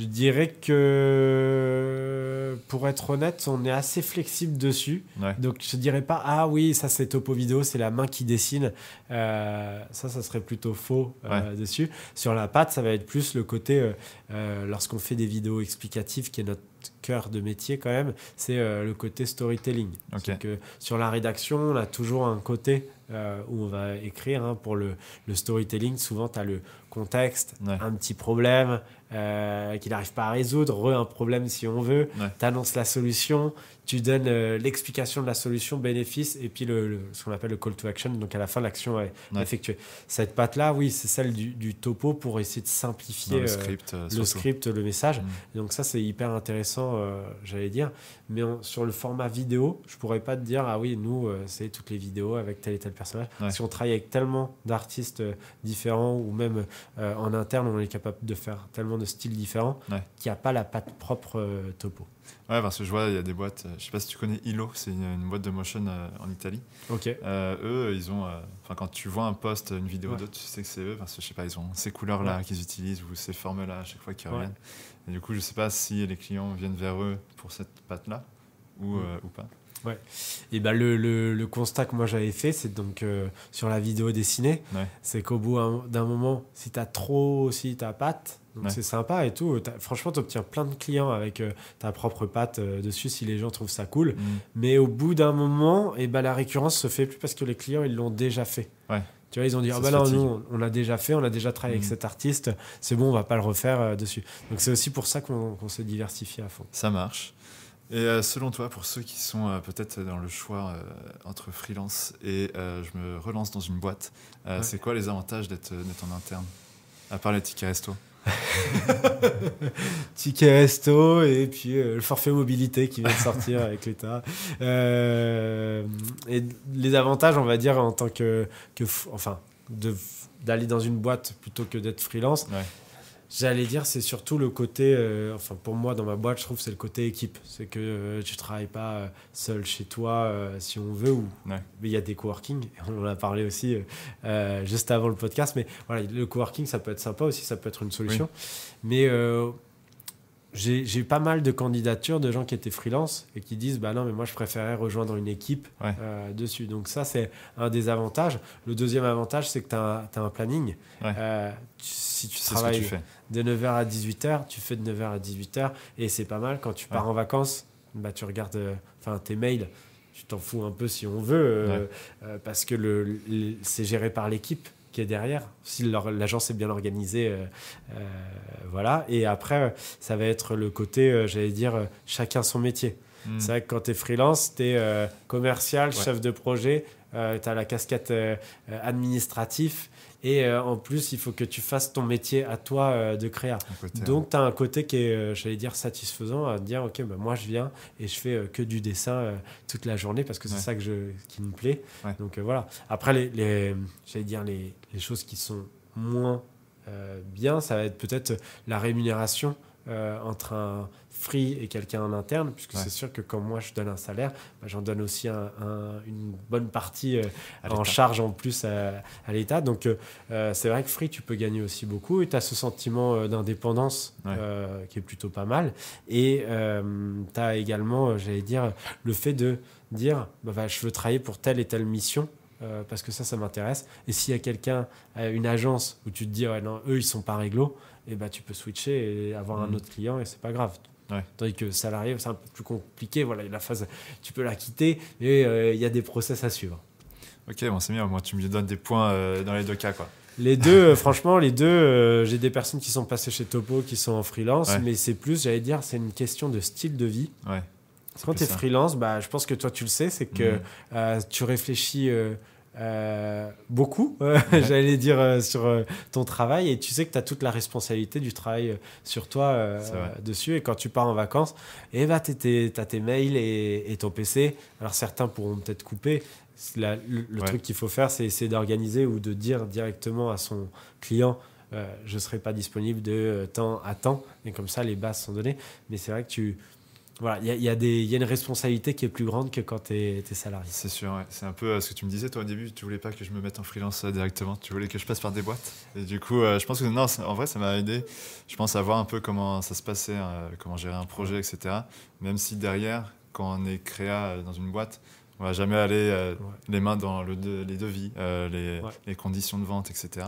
je dirais que, pour être honnête, on est assez flexible dessus. Donc je dirais pas, ah oui, ça c'est topo vidéo, c'est la main qui dessine. Euh, ça, ça serait plutôt faux dessus. Sur la patte, ça va être plus le côté, lorsqu'on fait des vidéos explicatives, qui est notre cœur de métier quand même, c'est le côté storytelling. sur la rédaction, on a toujours un côté euh, où on va écrire. Hein, pour le, storytelling, souvent, tu as le contexte, un petit problème euh, qu'il n'arrive pas à résoudre, un problème si on veut, tu annonces la solution, tu donnes euh, l'explication de la solution, bénéfice, et puis le, ce qu'on appelle le call to action, donc à la fin l'action est effectuée. Cette patte-là, oui, c'est celle du, topo pour essayer de simplifier le, euh, script, euh, le, script, le message. Mm. Donc ça, c'est hyper intéressant, j'allais dire. Mais sur le format vidéo, je pourrais pas te dire, ah oui, nous, c'est toutes les vidéos avec tel et tel personnage. Si on travaille avec tellement d'artistes différents, ou même en interne, on est capable de faire tellement de styles différents, qu'il n'y a pas la patte propre topo. Ouais, parce que je vois, il y a des boîtes. Euh, je sais pas si tu connais Ilo, c'est une, boîte de motion euh, en Italie. Ok. Euh, eux, ils ont. Enfin, quand tu vois un post, une vidéo d'autre tu sais que c'est eux, parce que je sais pas, ils ont ces couleurs-là qu'ils utilisent ou ces formes-là à chaque fois qu'ils reviennent. Et du coup, je sais pas si les clients viennent vers eux pour cette pâte-là ou, mm. ou pas. Ouais. Et bah, le, constat que moi j'avais fait, c'est donc euh, sur la vidéo dessinée, c'est qu'au bout d'un moment, si tu as trop aussi ta patte, c'est sympa et tout, franchement, tu obtiens plein de clients avec euh, ta propre patte euh, dessus si les gens trouvent ça cool. Mm. Mais au bout d'un moment, et eh bah, la récurrence se fait plus parce que les clients, ils l'ont déjà fait. Tu ils ont dit, ah bah, on l'a déjà fait, on a déjà travaillé avec mm. cet artiste, c'est bon, on va pas le refaire dessus. Donc c'est aussi pour ça qu'on se s'est diversifié à fond. Ça marche. Et euh, selon toi, pour ceux qui sont euh, peut-être dans le choix euh, entre freelance et je me relance dans une boîte, c'est quoi les avantages d'être en interne À part les tickets resto Ticket resto et puis le forfait mobilité qui vient de sortir avec l'État. et les avantages, on va dire, en tant que. que enfin, d'aller dans une boîte plutôt que d'être freelance. J'allais dire, c'est surtout le côté, euh, enfin pour moi dans ma boîte, je trouve c'est le côté équipe. C'est que tu euh, tu travailles pas euh, seul chez toi si on veut, ou mais il y a des coworking, on en a parlé aussi juste avant le podcast, mais voilà, le coworking ça peut être sympa aussi, ça peut être une solution. Mais j'ai eu pas mal de candidatures de gens qui étaient freelance et qui disent bah non mais moi je préférais rejoindre une équipe euh, dessus donc ça c'est un des avantages le deuxième avantage c'est que tu as, un planning euh, si tu travailles de 9h à 18h tu fais de 9h à 18h et c'est pas mal quand tu pars en vacances bah tu regardes euh, enfin tes mails tu t'en fous un peu si on veut parce que le c'est géré par l'équipe qui est derrière, si l'agence est bien organisée. Euh, euh, voilà. Et après, ça va être le côté, euh, j'allais dire, chacun son métier. Hmm. C'est vrai que quand tu es freelance, tu es commercial, chef de projet, tu as la casquette administrative. Et euh, en plus, il faut que tu fasses ton métier à toi euh, de créa. Donc, tu as un côté qui est, euh, j'allais dire, satisfaisant à dire, OK, ben moi, je viens et je fais que du dessin toute la journée parce que c'est ça que je, qui me plaît. Donc, voilà. Après, les, j'allais dire, les, les, choses qui sont moins bien, ça va être peut-être la rémunération entre un free et quelqu'un en interne, puisque c'est sûr que comme moi je donne un salaire, bah, j'en donne aussi une bonne partie euh, en charge en plus à, l'État. Donc euh, euh, c'est vrai que free, tu peux gagner aussi beaucoup et tu as ce sentiment d'indépendance qui est plutôt pas mal. Et tu as également, j'allais dire, le fait de dire bah, je veux travailler pour telle et telle mission. parce que ça, ça m'intéresse. Et s'il y a quelqu'un, une agence où tu te dis, ouais, non, eux, ils sont pas réglo, et eh bah, tu peux switcher et avoir un mmh. autre client et c'est pas grave. Tandis que salarié, c'est un peu plus compliqué. Voilà, la phase, tu peux la quitter mais euh, il y a des process à suivre. Ok, bon, c'est bien. Moi, tu me donnes des points euh, dans les deux cas, quoi. Les deux, euh, franchement, les deux, j'ai des personnes qui sont passées chez Topo, qui sont en freelance, mais c'est plus, j'allais dire, c'est une question de style de vie. Ouais. Quand tu es freelance, bah, je pense que toi, tu le sais, c'est que mhm. tu réfléchis euh, beaucoup, euh, j'allais dire, euh, sur ton travail. Et tu sais que tu as toute la responsabilité du travail sur toi dessus. Et quand tu pars en vacances, et eh bah, tu as tes mails et, ton PC. Alors certains pourront peut-être couper. le, truc qu'il faut faire, c'est essayer d'organiser ou de dire directement à son client. je ne serai pas disponible de temps à temps, et comme ça les bases sont données. Mais c'est vrai que tu, voilà, il y, y, y a, une responsabilité qui est plus grande que quand tu es, salarié. C'est sûr, c'est un peu euh, ce que tu me disais toi au début, tu voulais pas que je me mette en freelance euh, directement, tu voulais que je passe par des boîtes. Et du coup, euh, je pense que non, en vrai, ça m'a aidé, je pense, à voir un peu comment ça se passait, comment gérer un projet, etc. Même si derrière, quand on est créa dans une boîte, on va jamais aller les mains dans le les devis, les, conditions de vente, etc.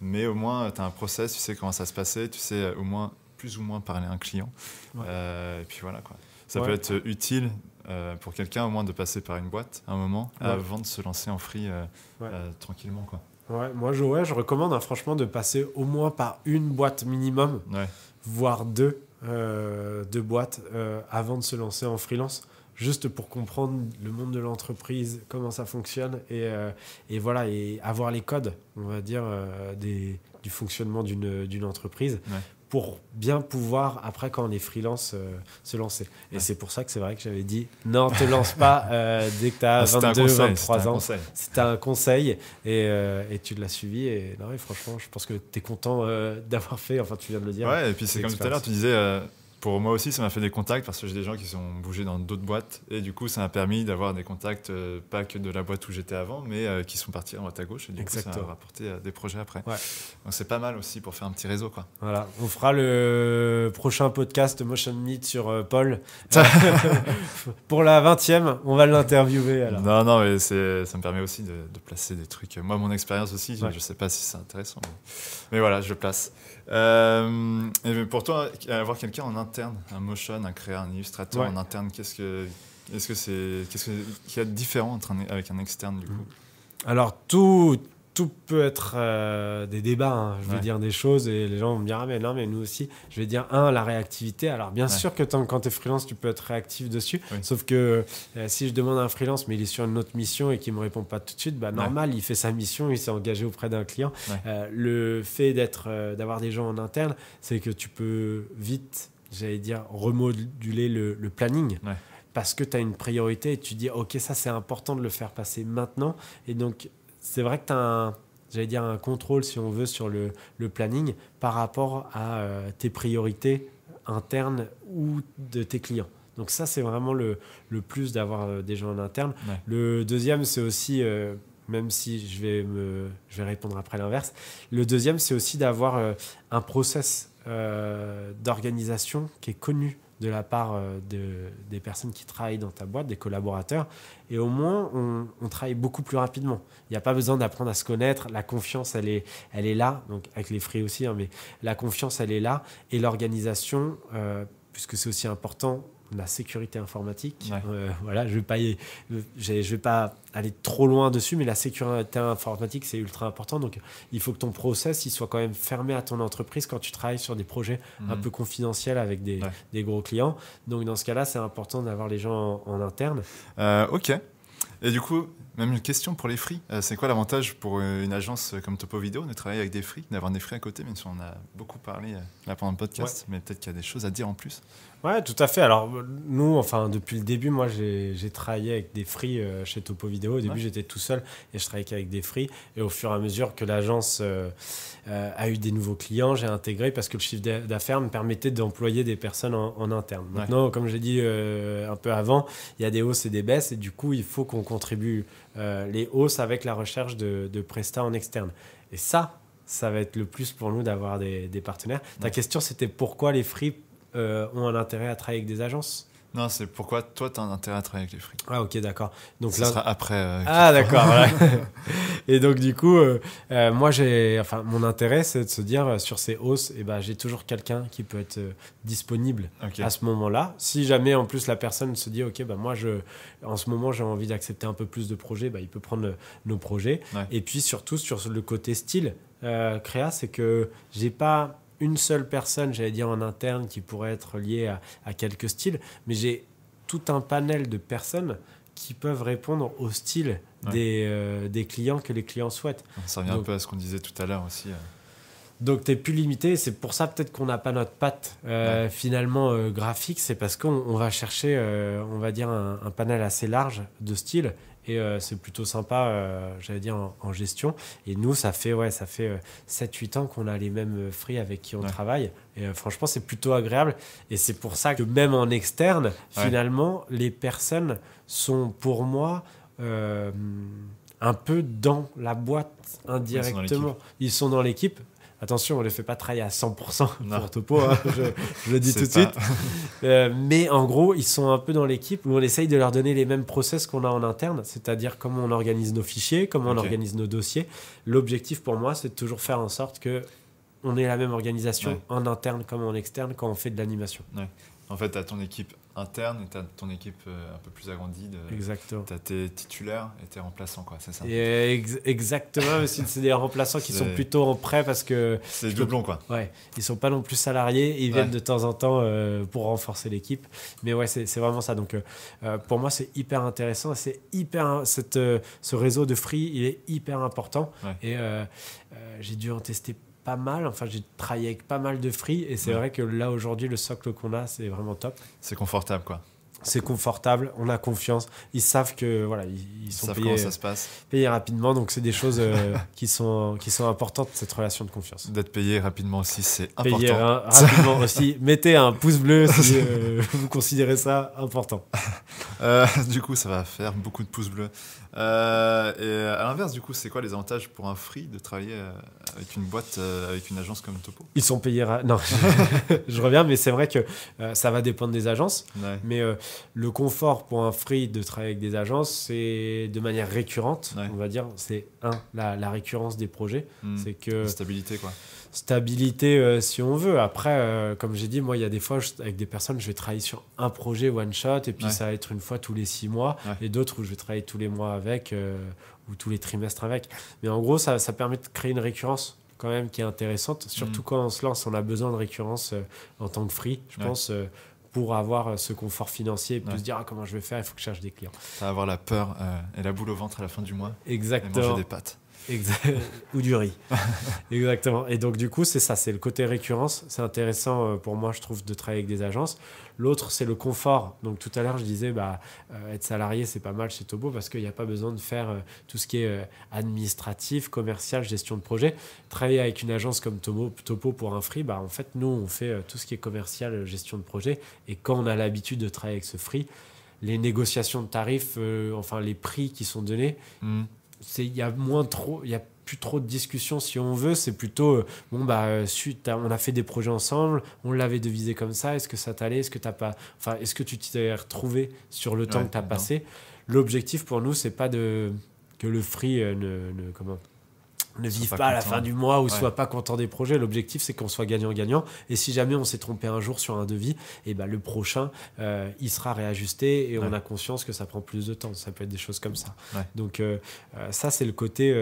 Mais au moins, tu as un process, tu sais comment ça se passait, tu sais au moins plus ou moins parler à un client. Euh, et puis voilà quoi. Ça peut être utile euh, pour quelqu'un au moins de passer par une boîte un moment avant de se lancer en free euh, tranquillement quoi. ouais moi je, je recommande hein, franchement de passer au moins par une boîte minimum, voire deux, deux boîtes avant de se lancer en freelance juste pour comprendre le monde de l'entreprise, comment ça fonctionne et, voilà et avoir les codes, on va dire des, du fonctionnement d'une entreprise ouais pour bien pouvoir, après, quand on est freelance, euh, se lancer. Et c'est pour ça que c'est vrai que j'avais dit non, te lance pas euh, dès que tu as 22, 23 ans. C'était un conseil et, euh, et tu l'as suivi. Et non, franchement, je pense que tu es content d'avoir fait, enfin, tu viens de le dire. Ouais, et puis c'est comme tout à l'heure, tu disais pour moi aussi, ça m'a fait des contacts parce que j'ai des gens qui sont bougés dans d'autres boîtes. Et du coup, ça m'a permis d'avoir des contacts, euh, pas que de la boîte où j'étais avant, mais euh, qui sont partis en droite à gauche. Et du coup, ça m'a rapporté euh, des projets après. Ouais. Donc, c'est pas mal aussi pour faire un petit réseau. Quoi. Voilà. On fera le prochain podcast Motion Meet sur Paul. pour la 20e, on va l'interviewer. Non, non, mais ça me permet aussi de, placer des trucs. Moi, mon expérience aussi, je, sais pas si c'est intéressant. Mais voilà, je place. Euh, pour toi, avoir quelqu'un en interne, un motion, un créateur, un illustrateur en interne, qu'est-ce que est-ce que c'est qu'est-ce qu'il y a de différent entre avec un externe du coup Alors tout tout peut être euh, des débats. Hein. Je vais dire des choses et les gens vont me dire Ah, mais non, mais nous aussi. Je vais dire Un, la réactivité. Alors, bien sûr que quand tu es freelance, tu peux être réactif dessus. Sauf que euh, si je demande à un freelance, mais il est sur une autre mission et qu'il me répond pas tout de suite, bah, normal, il fait sa mission, il s'est engagé auprès d'un client. Euh, le fait d'être, d'avoir des gens en interne, c'est que tu peux vite, j'allais dire, remoduler le, le planning parce que tu as une priorité et tu dis ok ça c'est important de le faire passer maintenant et donc c'est vrai que tu as un, j'allais dire un contrôle, si on veut, sur le, planning par rapport à euh, tes priorités internes ou de tes clients. Donc ça, c'est vraiment le, plus d'avoir euh, des gens en interne. Le deuxième, c'est aussi, euh, même si je vais, me, vais répondre après l'inverse, le deuxième, c'est aussi d'avoir un process d'organisation qui est connu de la part euh, de, des personnes qui travaillent dans ta boîte, des collaborateurs. Et au moins, on, travaille beaucoup plus rapidement. Il n'y a pas besoin d'apprendre à se connaître. La confiance, elle est, elle est là. Donc, avec les frais aussi, hein, mais la confiance, elle est là. Et l'organisation, euh, puisque c'est aussi important, la sécurité informatique. Euh, voilà, je ne vais, pas vais pas aller trop loin dessus, mais la sécurité informatique, c'est ultra important. Donc, il faut que ton process il soit quand même fermé à ton entreprise quand tu travailles sur des projets un mhm. peu confidentiels avec des, gros clients. Donc, dans ce cas-là, c'est important d'avoir les gens en, interne. Euh, ok. Et du coup, même une question pour les free. Euh, c'est quoi l'avantage pour une agence comme Topo Vidéo de travailler avec des free, d'avoir des free à côté, même si on a beaucoup parlé là pendant le podcast, mais peut-être qu'il y a des choses à dire en plus Ouais, tout à fait. Alors, nous, enfin, depuis le début, moi, j'ai travaillé avec des free euh, chez Topo Vidéo. Au début, j'étais tout seul et je travaillais qu'avec des free. Et au fur et à mesure que l'agence euh, euh, a eu des nouveaux clients, j'ai intégré parce que le chiffre d'affaires me permettait d'employer des personnes en, interne. Maintenant, comme j'ai dit un peu avant, il y a des hausses et des baisses. Et du coup, il faut qu'on contribue les hausses avec la recherche de, de prestats en externe. Et ça, ça va être le plus pour nous d'avoir des, partenaires. Ta question, c'était pourquoi les free euh, ont un intérêt à travailler avec des agences non, c'est pourquoi toi, tu as un intérêt à travailler avec les frics. Ah, ok, d'accord. Donc sera après. Euh, ah, d'accord. Et donc, du coup, euh, moi, j'ai, enfin, mon intérêt, c'est de se dire sur ces hausses, et eh ben, j'ai toujours quelqu'un qui peut être disponible à ce moment-là. Si jamais, en plus, la personne se dit, ok, ben moi, je, en ce moment, j'ai envie d'accepter un peu plus de projets, ben, il peut prendre nos projets. Et puis, surtout, sur le côté style créa, c'est que j'ai pas une seule personne, j'allais dire en interne, qui pourrait être liée à, quelques styles, mais j'ai tout un panel de personnes qui peuvent répondre au style euh, des, clients que les clients souhaitent. Ça revient un peu à ce qu'on disait tout à l'heure aussi. Euh. Donc t'es plus limité, c'est pour ça peut-être qu'on n'a pas notre patte euh, finalement graphique, c'est parce qu'on va chercher, on va dire, un, un, panel assez large de styles et euh, c'est plutôt sympa, euh, j'allais dire, en, gestion. Et nous, ça fait, ouais, ça fait 7-8 euh, ans qu'on a les mêmes fris avec qui on travaille. Et franchement, c'est plutôt agréable. Et c'est pour ça que même en externe, finalement, les personnes sont pour moi un peu dans la boîte indirectement. Ils sont dans l'équipe Attention, on ne les fait pas travailler à 100% Topo, hein, je, le dis tout de suite. Euh, mais en gros, ils sont un peu dans l'équipe où on essaye de leur donner les mêmes process qu'on a en interne, c'est-à-dire comment on organise nos fichiers, comment on organise nos dossiers. L'objectif pour moi, c'est de toujours faire en sorte que on la même organisation en interne comme en externe quand on fait de l'animation. En fait, tu ton équipe interne et tu as ton équipe euh, un peu plus agrandie. De, exactement. Tu as tes titulaires et tes remplaçants, quoi, c'est ça Exactement, c'est des remplaçants qui sont plutôt en prêt parce que. C'est doublon, quoi. Ouais, ils sont pas non plus salariés, ils viennent de temps en temps euh, pour renforcer l'équipe. Mais ouais, c'est vraiment ça. Donc euh, pour moi, c'est hyper intéressant. C'est hyper. Hein, cette, ce réseau de free, il est hyper important. Et j'ai dû en tester pas mal. Enfin, j'ai travaillé avec pas mal de free et c'est vrai que là aujourd'hui, le socle qu'on a, c'est vraiment top. C'est confortable, quoi. C'est confortable, on a confiance. Ils savent que voilà, ils, sont payés, ça se passe. payés rapidement, donc c'est des choses euh, qui sont qui sont importantes cette relation de confiance. D'être payé rapidement aussi, c'est important. Payé rapidement aussi. Mettez un pouce bleu si euh, vous considérez ça important. Euh, du coup, ça va faire beaucoup de pouces bleus. Euh, et euh, à l'inverse, du coup, c'est quoi les avantages pour un free de travailler euh, avec une boîte, avec une agence comme Topo Ils sont payés. non, je reviens, mais c'est vrai que ça va dépendre des agences. Mais le confort pour un free de travailler avec des agences, c'est de manière récurrente, on va dire. C'est un, la, récurrence des projets. Hmm. C'est que. La stabilité, quoi stabilité euh, si on veut. Après, euh, comme j'ai dit, moi, il y a des fois, avec des personnes, je vais travailler sur un projet one shot et puis ça va être une fois tous les six mois et d'autres où je vais travailler tous les mois avec euh, ou tous les trimestres avec. Mais en gros, ça, ça permet de créer une récurrence quand même qui est intéressante, surtout mm. quand on se lance, on a besoin de récurrence en tant que free, je pense pour avoir ce confort financier et puis se dire ah, comment je vais faire, il faut que je cherche des clients. Ça va avoir la peur et la boule au ventre à la fin du mois. Exactement. Et manger des pâtes ou du riz. Exactement. Et donc, du coup, c'est ça, c'est le côté récurrence. C'est intéressant euh, pour moi, je trouve, de travailler avec des agences. L'autre, c'est le confort. Donc, tout à l'heure, je disais, bah, euh, être salarié, c'est pas mal chez Topo parce qu'il n'y a pas besoin de faire euh, tout ce qui est administratif, commercial, gestion de projet. Travailler avec une agence comme Topo pour un free, bah, en fait, nous, on fait tout ce qui est commercial, gestion de projet. Et quand on a l'habitude de travailler avec ce free, les négociations de tarifs, enfin, les prix qui sont donnés, hmm il y a moins trop, il y a plus trop de discussions si on veut. C'est plutôt, euh, bon, bah, euh, suite on a fait des projets ensemble, on l'avait devisé comme ça, est-ce que ça t'allait, est-ce que t'as pas, enfin, est-ce que tu t'es retrouvé sur le temps que t'as passé L'objectif pour nous, c'est pas de, que le free euh, ne, ne comment, ne vive pas, à la fin du mois ou ne soit pas content des projets. L'objectif, c'est qu'on soit gagnant-gagnant. Et si jamais on s'est trompé un jour sur un devis, et eh ben le prochain, euh, il sera réajusté et on a conscience que ça prend plus de temps. Ça peut être des choses comme ça. Donc euh, euh, ça, c'est le côté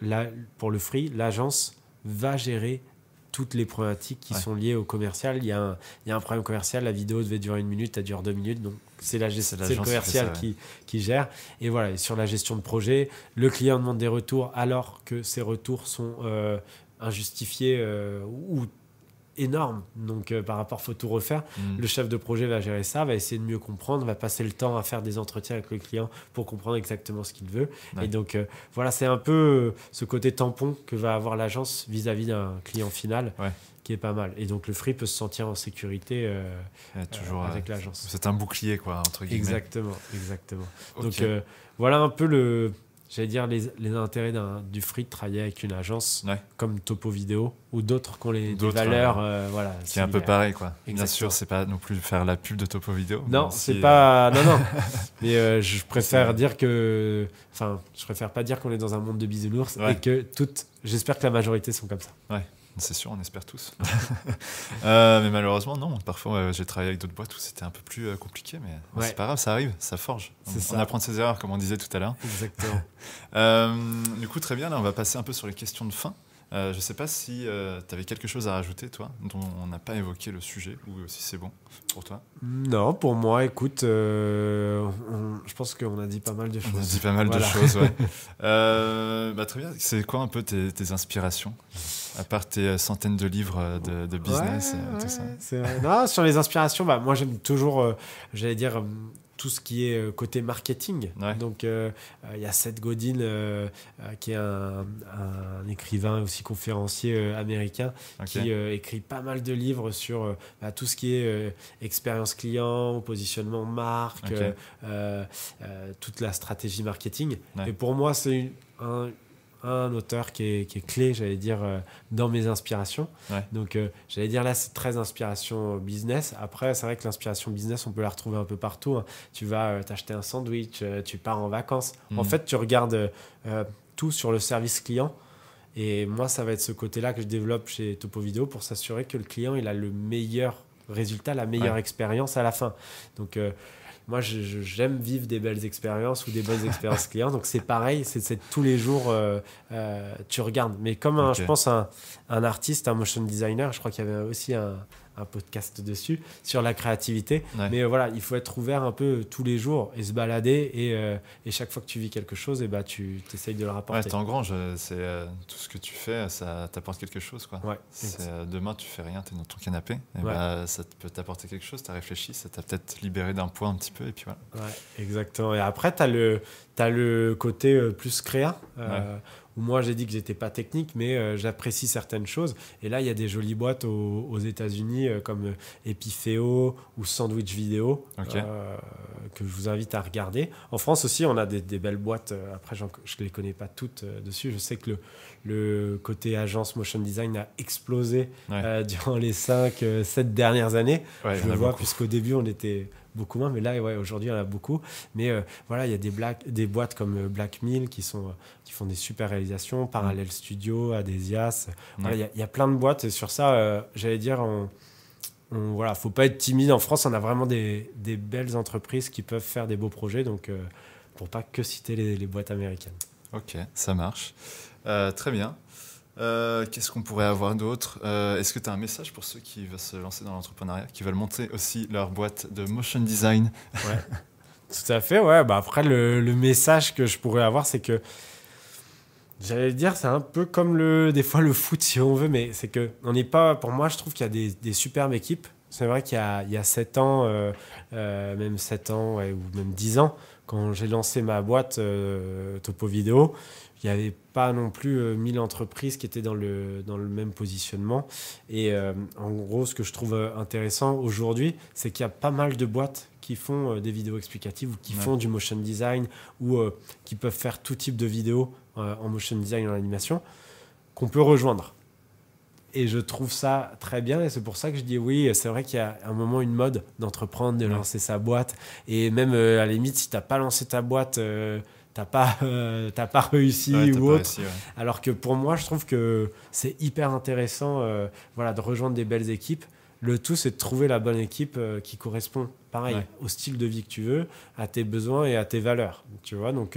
là pour le free, l'agence va gérer toutes les problématiques qui sont liées au commercial. Il y, a un, il y a un problème commercial, la vidéo devait durer une minute, elle dure deux minutes, donc c'est la gestion, c'est le commercial qui, qui, gère. Et voilà, sur la gestion de projet, le client demande des retours alors que ces retours sont euh, injustifiés euh, ou énorme. Donc, euh, par rapport, faut tout refaire. Mm. Le chef de projet va gérer ça, va essayer de mieux comprendre, va passer le temps à faire des entretiens avec le client pour comprendre exactement ce qu'il veut. Et donc, euh, voilà, c'est un peu euh, ce côté tampon que va avoir l'agence vis-à-vis d'un client final. qui est pas mal et donc le free peut se sentir en sécurité toujours avec l'agence c'est un bouclier quoi entre guillemets exactement exactement donc voilà un peu le j'allais dire, les, les intérêts du free de travailler avec une agence comme Topo Vidéo ou d'autres qui ont les valeurs. C'est euh, voilà, un peu pareil, quoi. Bien sûr, c'est pas non plus faire la pub de Topo Vidéo. Non, c'est pas. Euh, non, non. Mais euh, je préfère dire que. Enfin, je préfère pas dire qu'on est dans un monde de bisounours et que toutes. J'espère que la majorité sont comme ça. Ouais. C'est sûr, on espère tous. Euh, mais malheureusement, non. Parfois, j'ai travaillé avec d'autres boîtes où c'était un peu plus euh, compliqué, mais c'est pas grave, ça arrive, ça forge. On, apprend de ses erreurs, comme on disait tout à l'heure. Exactement. Euh, du coup, très bien, là, on va passer un peu sur les questions de fin. je sais pas si tu avais quelque chose à rajouter, toi, dont on n'a pas évoqué le sujet, ou si c'est bon pour toi. Non, pour moi, écoute, je pense qu'on a dit pas mal de choses. On a dit pas mal de choses, ouais. Bah, très bien, c'est quoi un peu tes inspirations à part tes euh, centaines de livres euh, de, business et tout ça. Non, sur les inspirations, bah, moi j'aime toujours, euh, j'allais dire, tout ce qui est côté marketing. Donc, il y a Seth Godin, qui est un, un, écrivain aussi conférencier américain, qui écrit pas mal de livres sur bah, tout ce qui est expérience client, positionnement marque, toute la stratégie marketing. Et pour moi, c'est un, un auteur qui est, clé, j'allais dire, euh, dans mes inspirations. Donc, euh, j'allais dire là, c'est très inspiration business. Après, c'est vrai que l'inspiration business, on peut la retrouver un peu partout. Hein. Tu vas euh, t'acheter un sandwich, tu pars en vacances. En mhm. fait, tu regardes tout sur le service client. Et moi, ça va être ce côté-là que je développe chez Topo Vidéo pour s'assurer que le client, il a le meilleur résultat, la meilleure expérience à la fin. Donc, moi j'aime vivre des belles expériences ou des bonnes expériences clients donc c'est pareil c'est tous les jours euh, euh, tu regardes mais comme je pense un, artiste un motion designer je crois qu'il y avait aussi un, un podcast dessus, sur la créativité. Mais euh, voilà, il faut être ouvert un peu tous les jours et se balader. Et, euh, et chaque fois que tu vis quelque chose, et eh bah, ben, tu essayes de le rapporter. Ouais, grand euh, C'est, tout ce que tu fais, ça t'apporte quelque chose. Quoi. Ouais, demain, tu fais rien, tu es dans ton canapé. Et eh ben, ça peut t'apporter quelque chose, tu as réfléchi, ça t'a peut-être libéré d'un poids un petit peu. Et puis voilà. exactement. Et après, tu as le, as le côté plus créa moi j'ai dit que j'étais pas technique, mais euh, j'apprécie certaines choses. Et là, il y a des jolies boîtes aux, États-Unis euh, comme euh, Epiphéo ou Sandwich Video que je vous invite à regarder. En France aussi, on a des, belles boîtes. Après, je ne les connais pas toutes dessus. Je sais que le, le, côté agence motion design a explosé durant les 5-7 dernières années. je le vois, puisqu'au début, on était beaucoup moins, mais là, ouais, aujourd'hui, il y en a beaucoup. Mais euh, voilà, il y a des, des boîtes comme euh, Black Mill qui, sont, euh, qui font des super réalisations, mm. Parallel Studio, Adesias. Il voilà, y, a, y, a plein de boîtes, et sur ça, j'allais dire, on, ne voilà, faut pas être timide. En France, on a vraiment des, belles entreprises qui peuvent faire des beaux projets, donc pour pas que citer les boîtes américaines. Ok, ça marche. très bien. Euh, qu'est-ce qu'on pourrait avoir d'autre euh, Est-ce que tu as un message pour ceux qui veulent se lancer dans l'entrepreneuriat, qui veulent monter aussi leur boîte de motion design Tout à fait, ouais. Bah, après, le, message que je pourrais avoir, c'est que J'allais dire, c'est un peu comme le, des fois le foot, si on veut, mais c'est que on n'est pas. Pour moi, je trouve qu'il y a des, superbes équipes. C'est vrai qu'il y, y a, 7 ans, euh, même 7 ans ou même 10 ans, quand j'ai lancé ma boîte Topo Vidéo, il n'y avait pas non plus 1000 euh, mille entreprises qui étaient dans le, dans le même positionnement. Et euh, en gros, ce que je trouve euh, intéressant aujourd'hui, c'est qu'il y a pas mal de boîtes qui font des vidéos explicatives ou qui font du motion design ou qui peuvent faire tout type de vidéos en motion design en animation qu'on peut rejoindre. Et je trouve ça très bien. Et c'est pour ça que je dis oui, c'est vrai qu'il y a un moment une mode d'entreprendre, de lancer sa boîte. Et même à la limite, si tu n'as pas lancé ta boîte t'as pas, euh, pas réussi ou autre. Alors que pour moi, je trouve que c'est hyper intéressant euh, voilà, de rejoindre des belles équipes. Le tout, c'est de trouver la bonne équipe euh, qui correspond, pareil, au style de vie que tu veux, à tes besoins et à tes valeurs. Tu vois, donc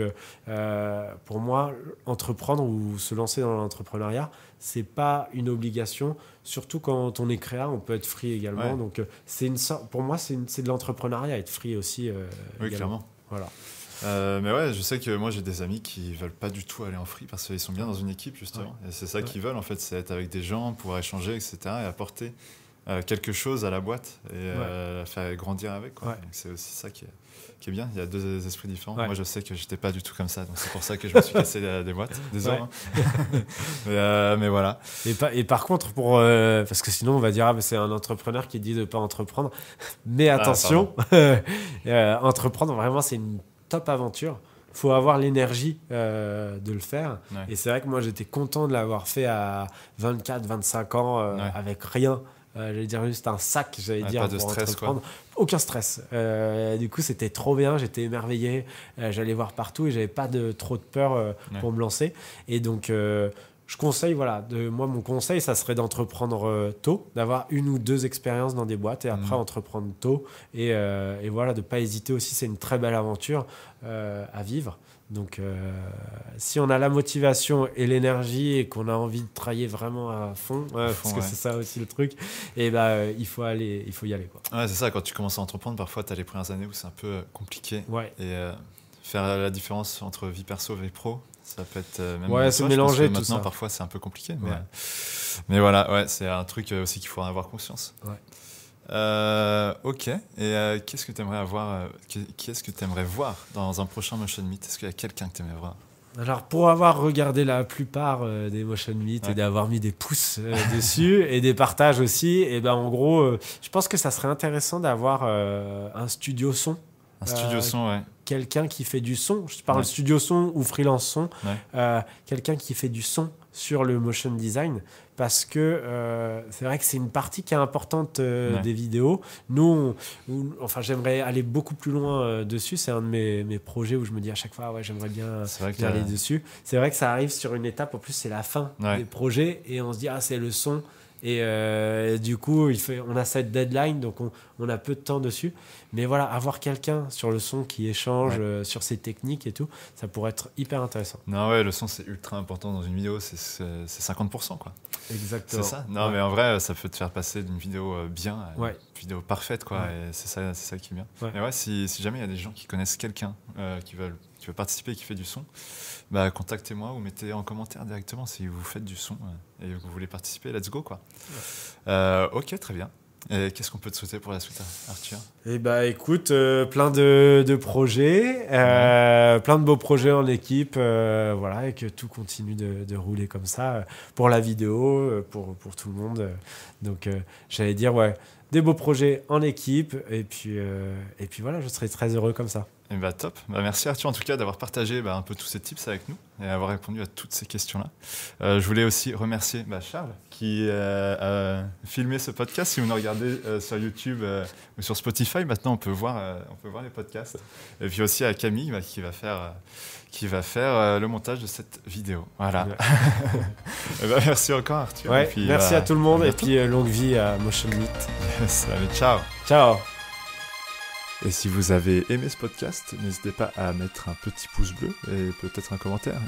pour moi, entreprendre ou se lancer dans l'entrepreneuriat, c'est pas une obligation. Surtout quand on est créa, on peut être free également. Donc c'est une pour moi, c'est de l'entrepreneuriat être free aussi. également. clairement. Voilà. Euh, mais ouais, je sais que moi j'ai des amis qui veulent pas du tout aller en free parce qu'ils sont bien dans une équipe justement. Et c'est ça qu'ils veulent en fait, c'est être avec des gens, pouvoir échanger, etc. et apporter euh, quelque chose à la boîte et euh, la faire grandir avec. C'est aussi ça qui est, qui est, bien. Il y a deux esprits différents. Moi je sais que j'étais pas du tout comme ça, donc c'est pour ça que je me suis cassé des boîtes, désolé. Hein. mais, voilà. Et, par contre, pour, parce que sinon on va dire ah, c'est un entrepreneur qui dit de pas entreprendre. Mais ah, attention, entreprendre vraiment c'est une top aventure. Faut avoir l'énergie euh, de le faire. Et c'est vrai que moi, j'étais content de l'avoir fait à 24, 25 ans euh, avec rien. Euh, j'allais dire juste un sac, j'allais dire. Pas de stress, Aucun stress. du coup, c'était trop bien, j'étais émerveillé, j'allais voir partout et j'avais pas de trop de peur pour me lancer. Et donc, je conseille, voilà, de, moi, mon conseil, ça serait d'entreprendre euh, tôt, d'avoir une ou deux expériences dans des boîtes et après mm. entreprendre tôt. Et, euh, voilà, de ne pas hésiter aussi, c'est une très belle aventure euh, à vivre. Donc, si on a la motivation et l'énergie et qu'on a envie de travailler vraiment à fond, parce que c'est ça aussi le truc, et eh ben il faut aller, il faut y aller quoi. Ouais, c'est ça. Quand tu commences à entreprendre, parfois tu as les premières années où c'est un peu compliqué. Et faire la différence entre vie perso et vie pro, ça peut être euh, même ouais, c'est mélangé tout ça. Parfois, c'est un peu compliqué, mais, euh, mais voilà, ouais, c'est un truc euh, aussi qu'il faut en avoir conscience. ok. Et qu'est-ce que tu aimerais avoir Qu'est-ce que tu voir dans un prochain Motion Meet Est-ce qu'il y a quelqu'un que tu aimerais voir alors pour avoir regardé la plupart des motion meet et d'avoir mis des pouces dessus et des partages aussi, et eh ben en gros, je pense que ça serait intéressant d'avoir un studio son. Un studio son, ouais quelqu'un qui fait du son, je parle studio son ou freelance son, euh, quelqu'un qui fait du son sur le motion design, parce que euh, c'est vrai que c'est une partie qui est importante euh, des vidéos. Nous, enfin, j'aimerais aller beaucoup plus loin dessus. C'est un de mes, projets où je me dis à chaque fois, ah ouais, j'aimerais bien aller dessus. C'est vrai que ça arrive sur une étape. En plus, c'est la fin des projets et on se dit, ah, c'est le son euh, et, du coup, il fait, on a cette deadline, donc on, a peu de temps dessus. Mais voilà, avoir quelqu'un sur le son qui échange euh, sur ses techniques et tout, ça pourrait être hyper intéressant. Non, ouais, le son, c'est ultra important dans une vidéo, c'est 50%, quoi. Exactement. C'est ça Non, mais en vrai, ça peut te faire passer d'une vidéo euh, bien à une vidéo parfaite, quoi. c'est ça, ça qui est bien. et ouais, si, jamais il y a des gens qui connaissent quelqu'un qui, veulent, qui veut participer et qui fait du son, bah, contactez-moi ou mettez en commentaire directement si vous faites du son euh, et que vous voulez participer. Let's go, quoi. Euh, ok, très bien. Qu'est-ce qu'on peut te souhaiter pour la suite, Arthur Eh bah, écoute, euh, plein de, de projets, plein de beaux projets en équipe, voilà, et que tout continue de, de, rouler comme ça pour la vidéo, pour, pour tout le monde. Donc, j'allais dire, ouais, des beaux projets en équipe. Et puis, euh, et puis voilà, je serais très heureux comme ça. Et eh bah ben, top. Bah merci Arthur en tout cas d'avoir partagé bah, un peu tous ces tips avec nous et avoir répondu à toutes ces questions-là. Euh, je voulais aussi remercier bah, Charles qui euh, a filmé ce podcast. Si vous nous regardez sur YouTube ou sur Spotify, maintenant on peut voir, on peut voir les podcasts. Et puis aussi à Camille bah, qui va faire qui va faire euh, le montage de cette vidéo. Voilà. Eh ben, merci encore Arthur. merci euh, à tout le monde et puis euh, longue vie à Motion Meet. ciao. Ciao. Et si vous avez aimé ce podcast, n'hésitez pas à mettre un petit pouce bleu et peut-être un commentaire.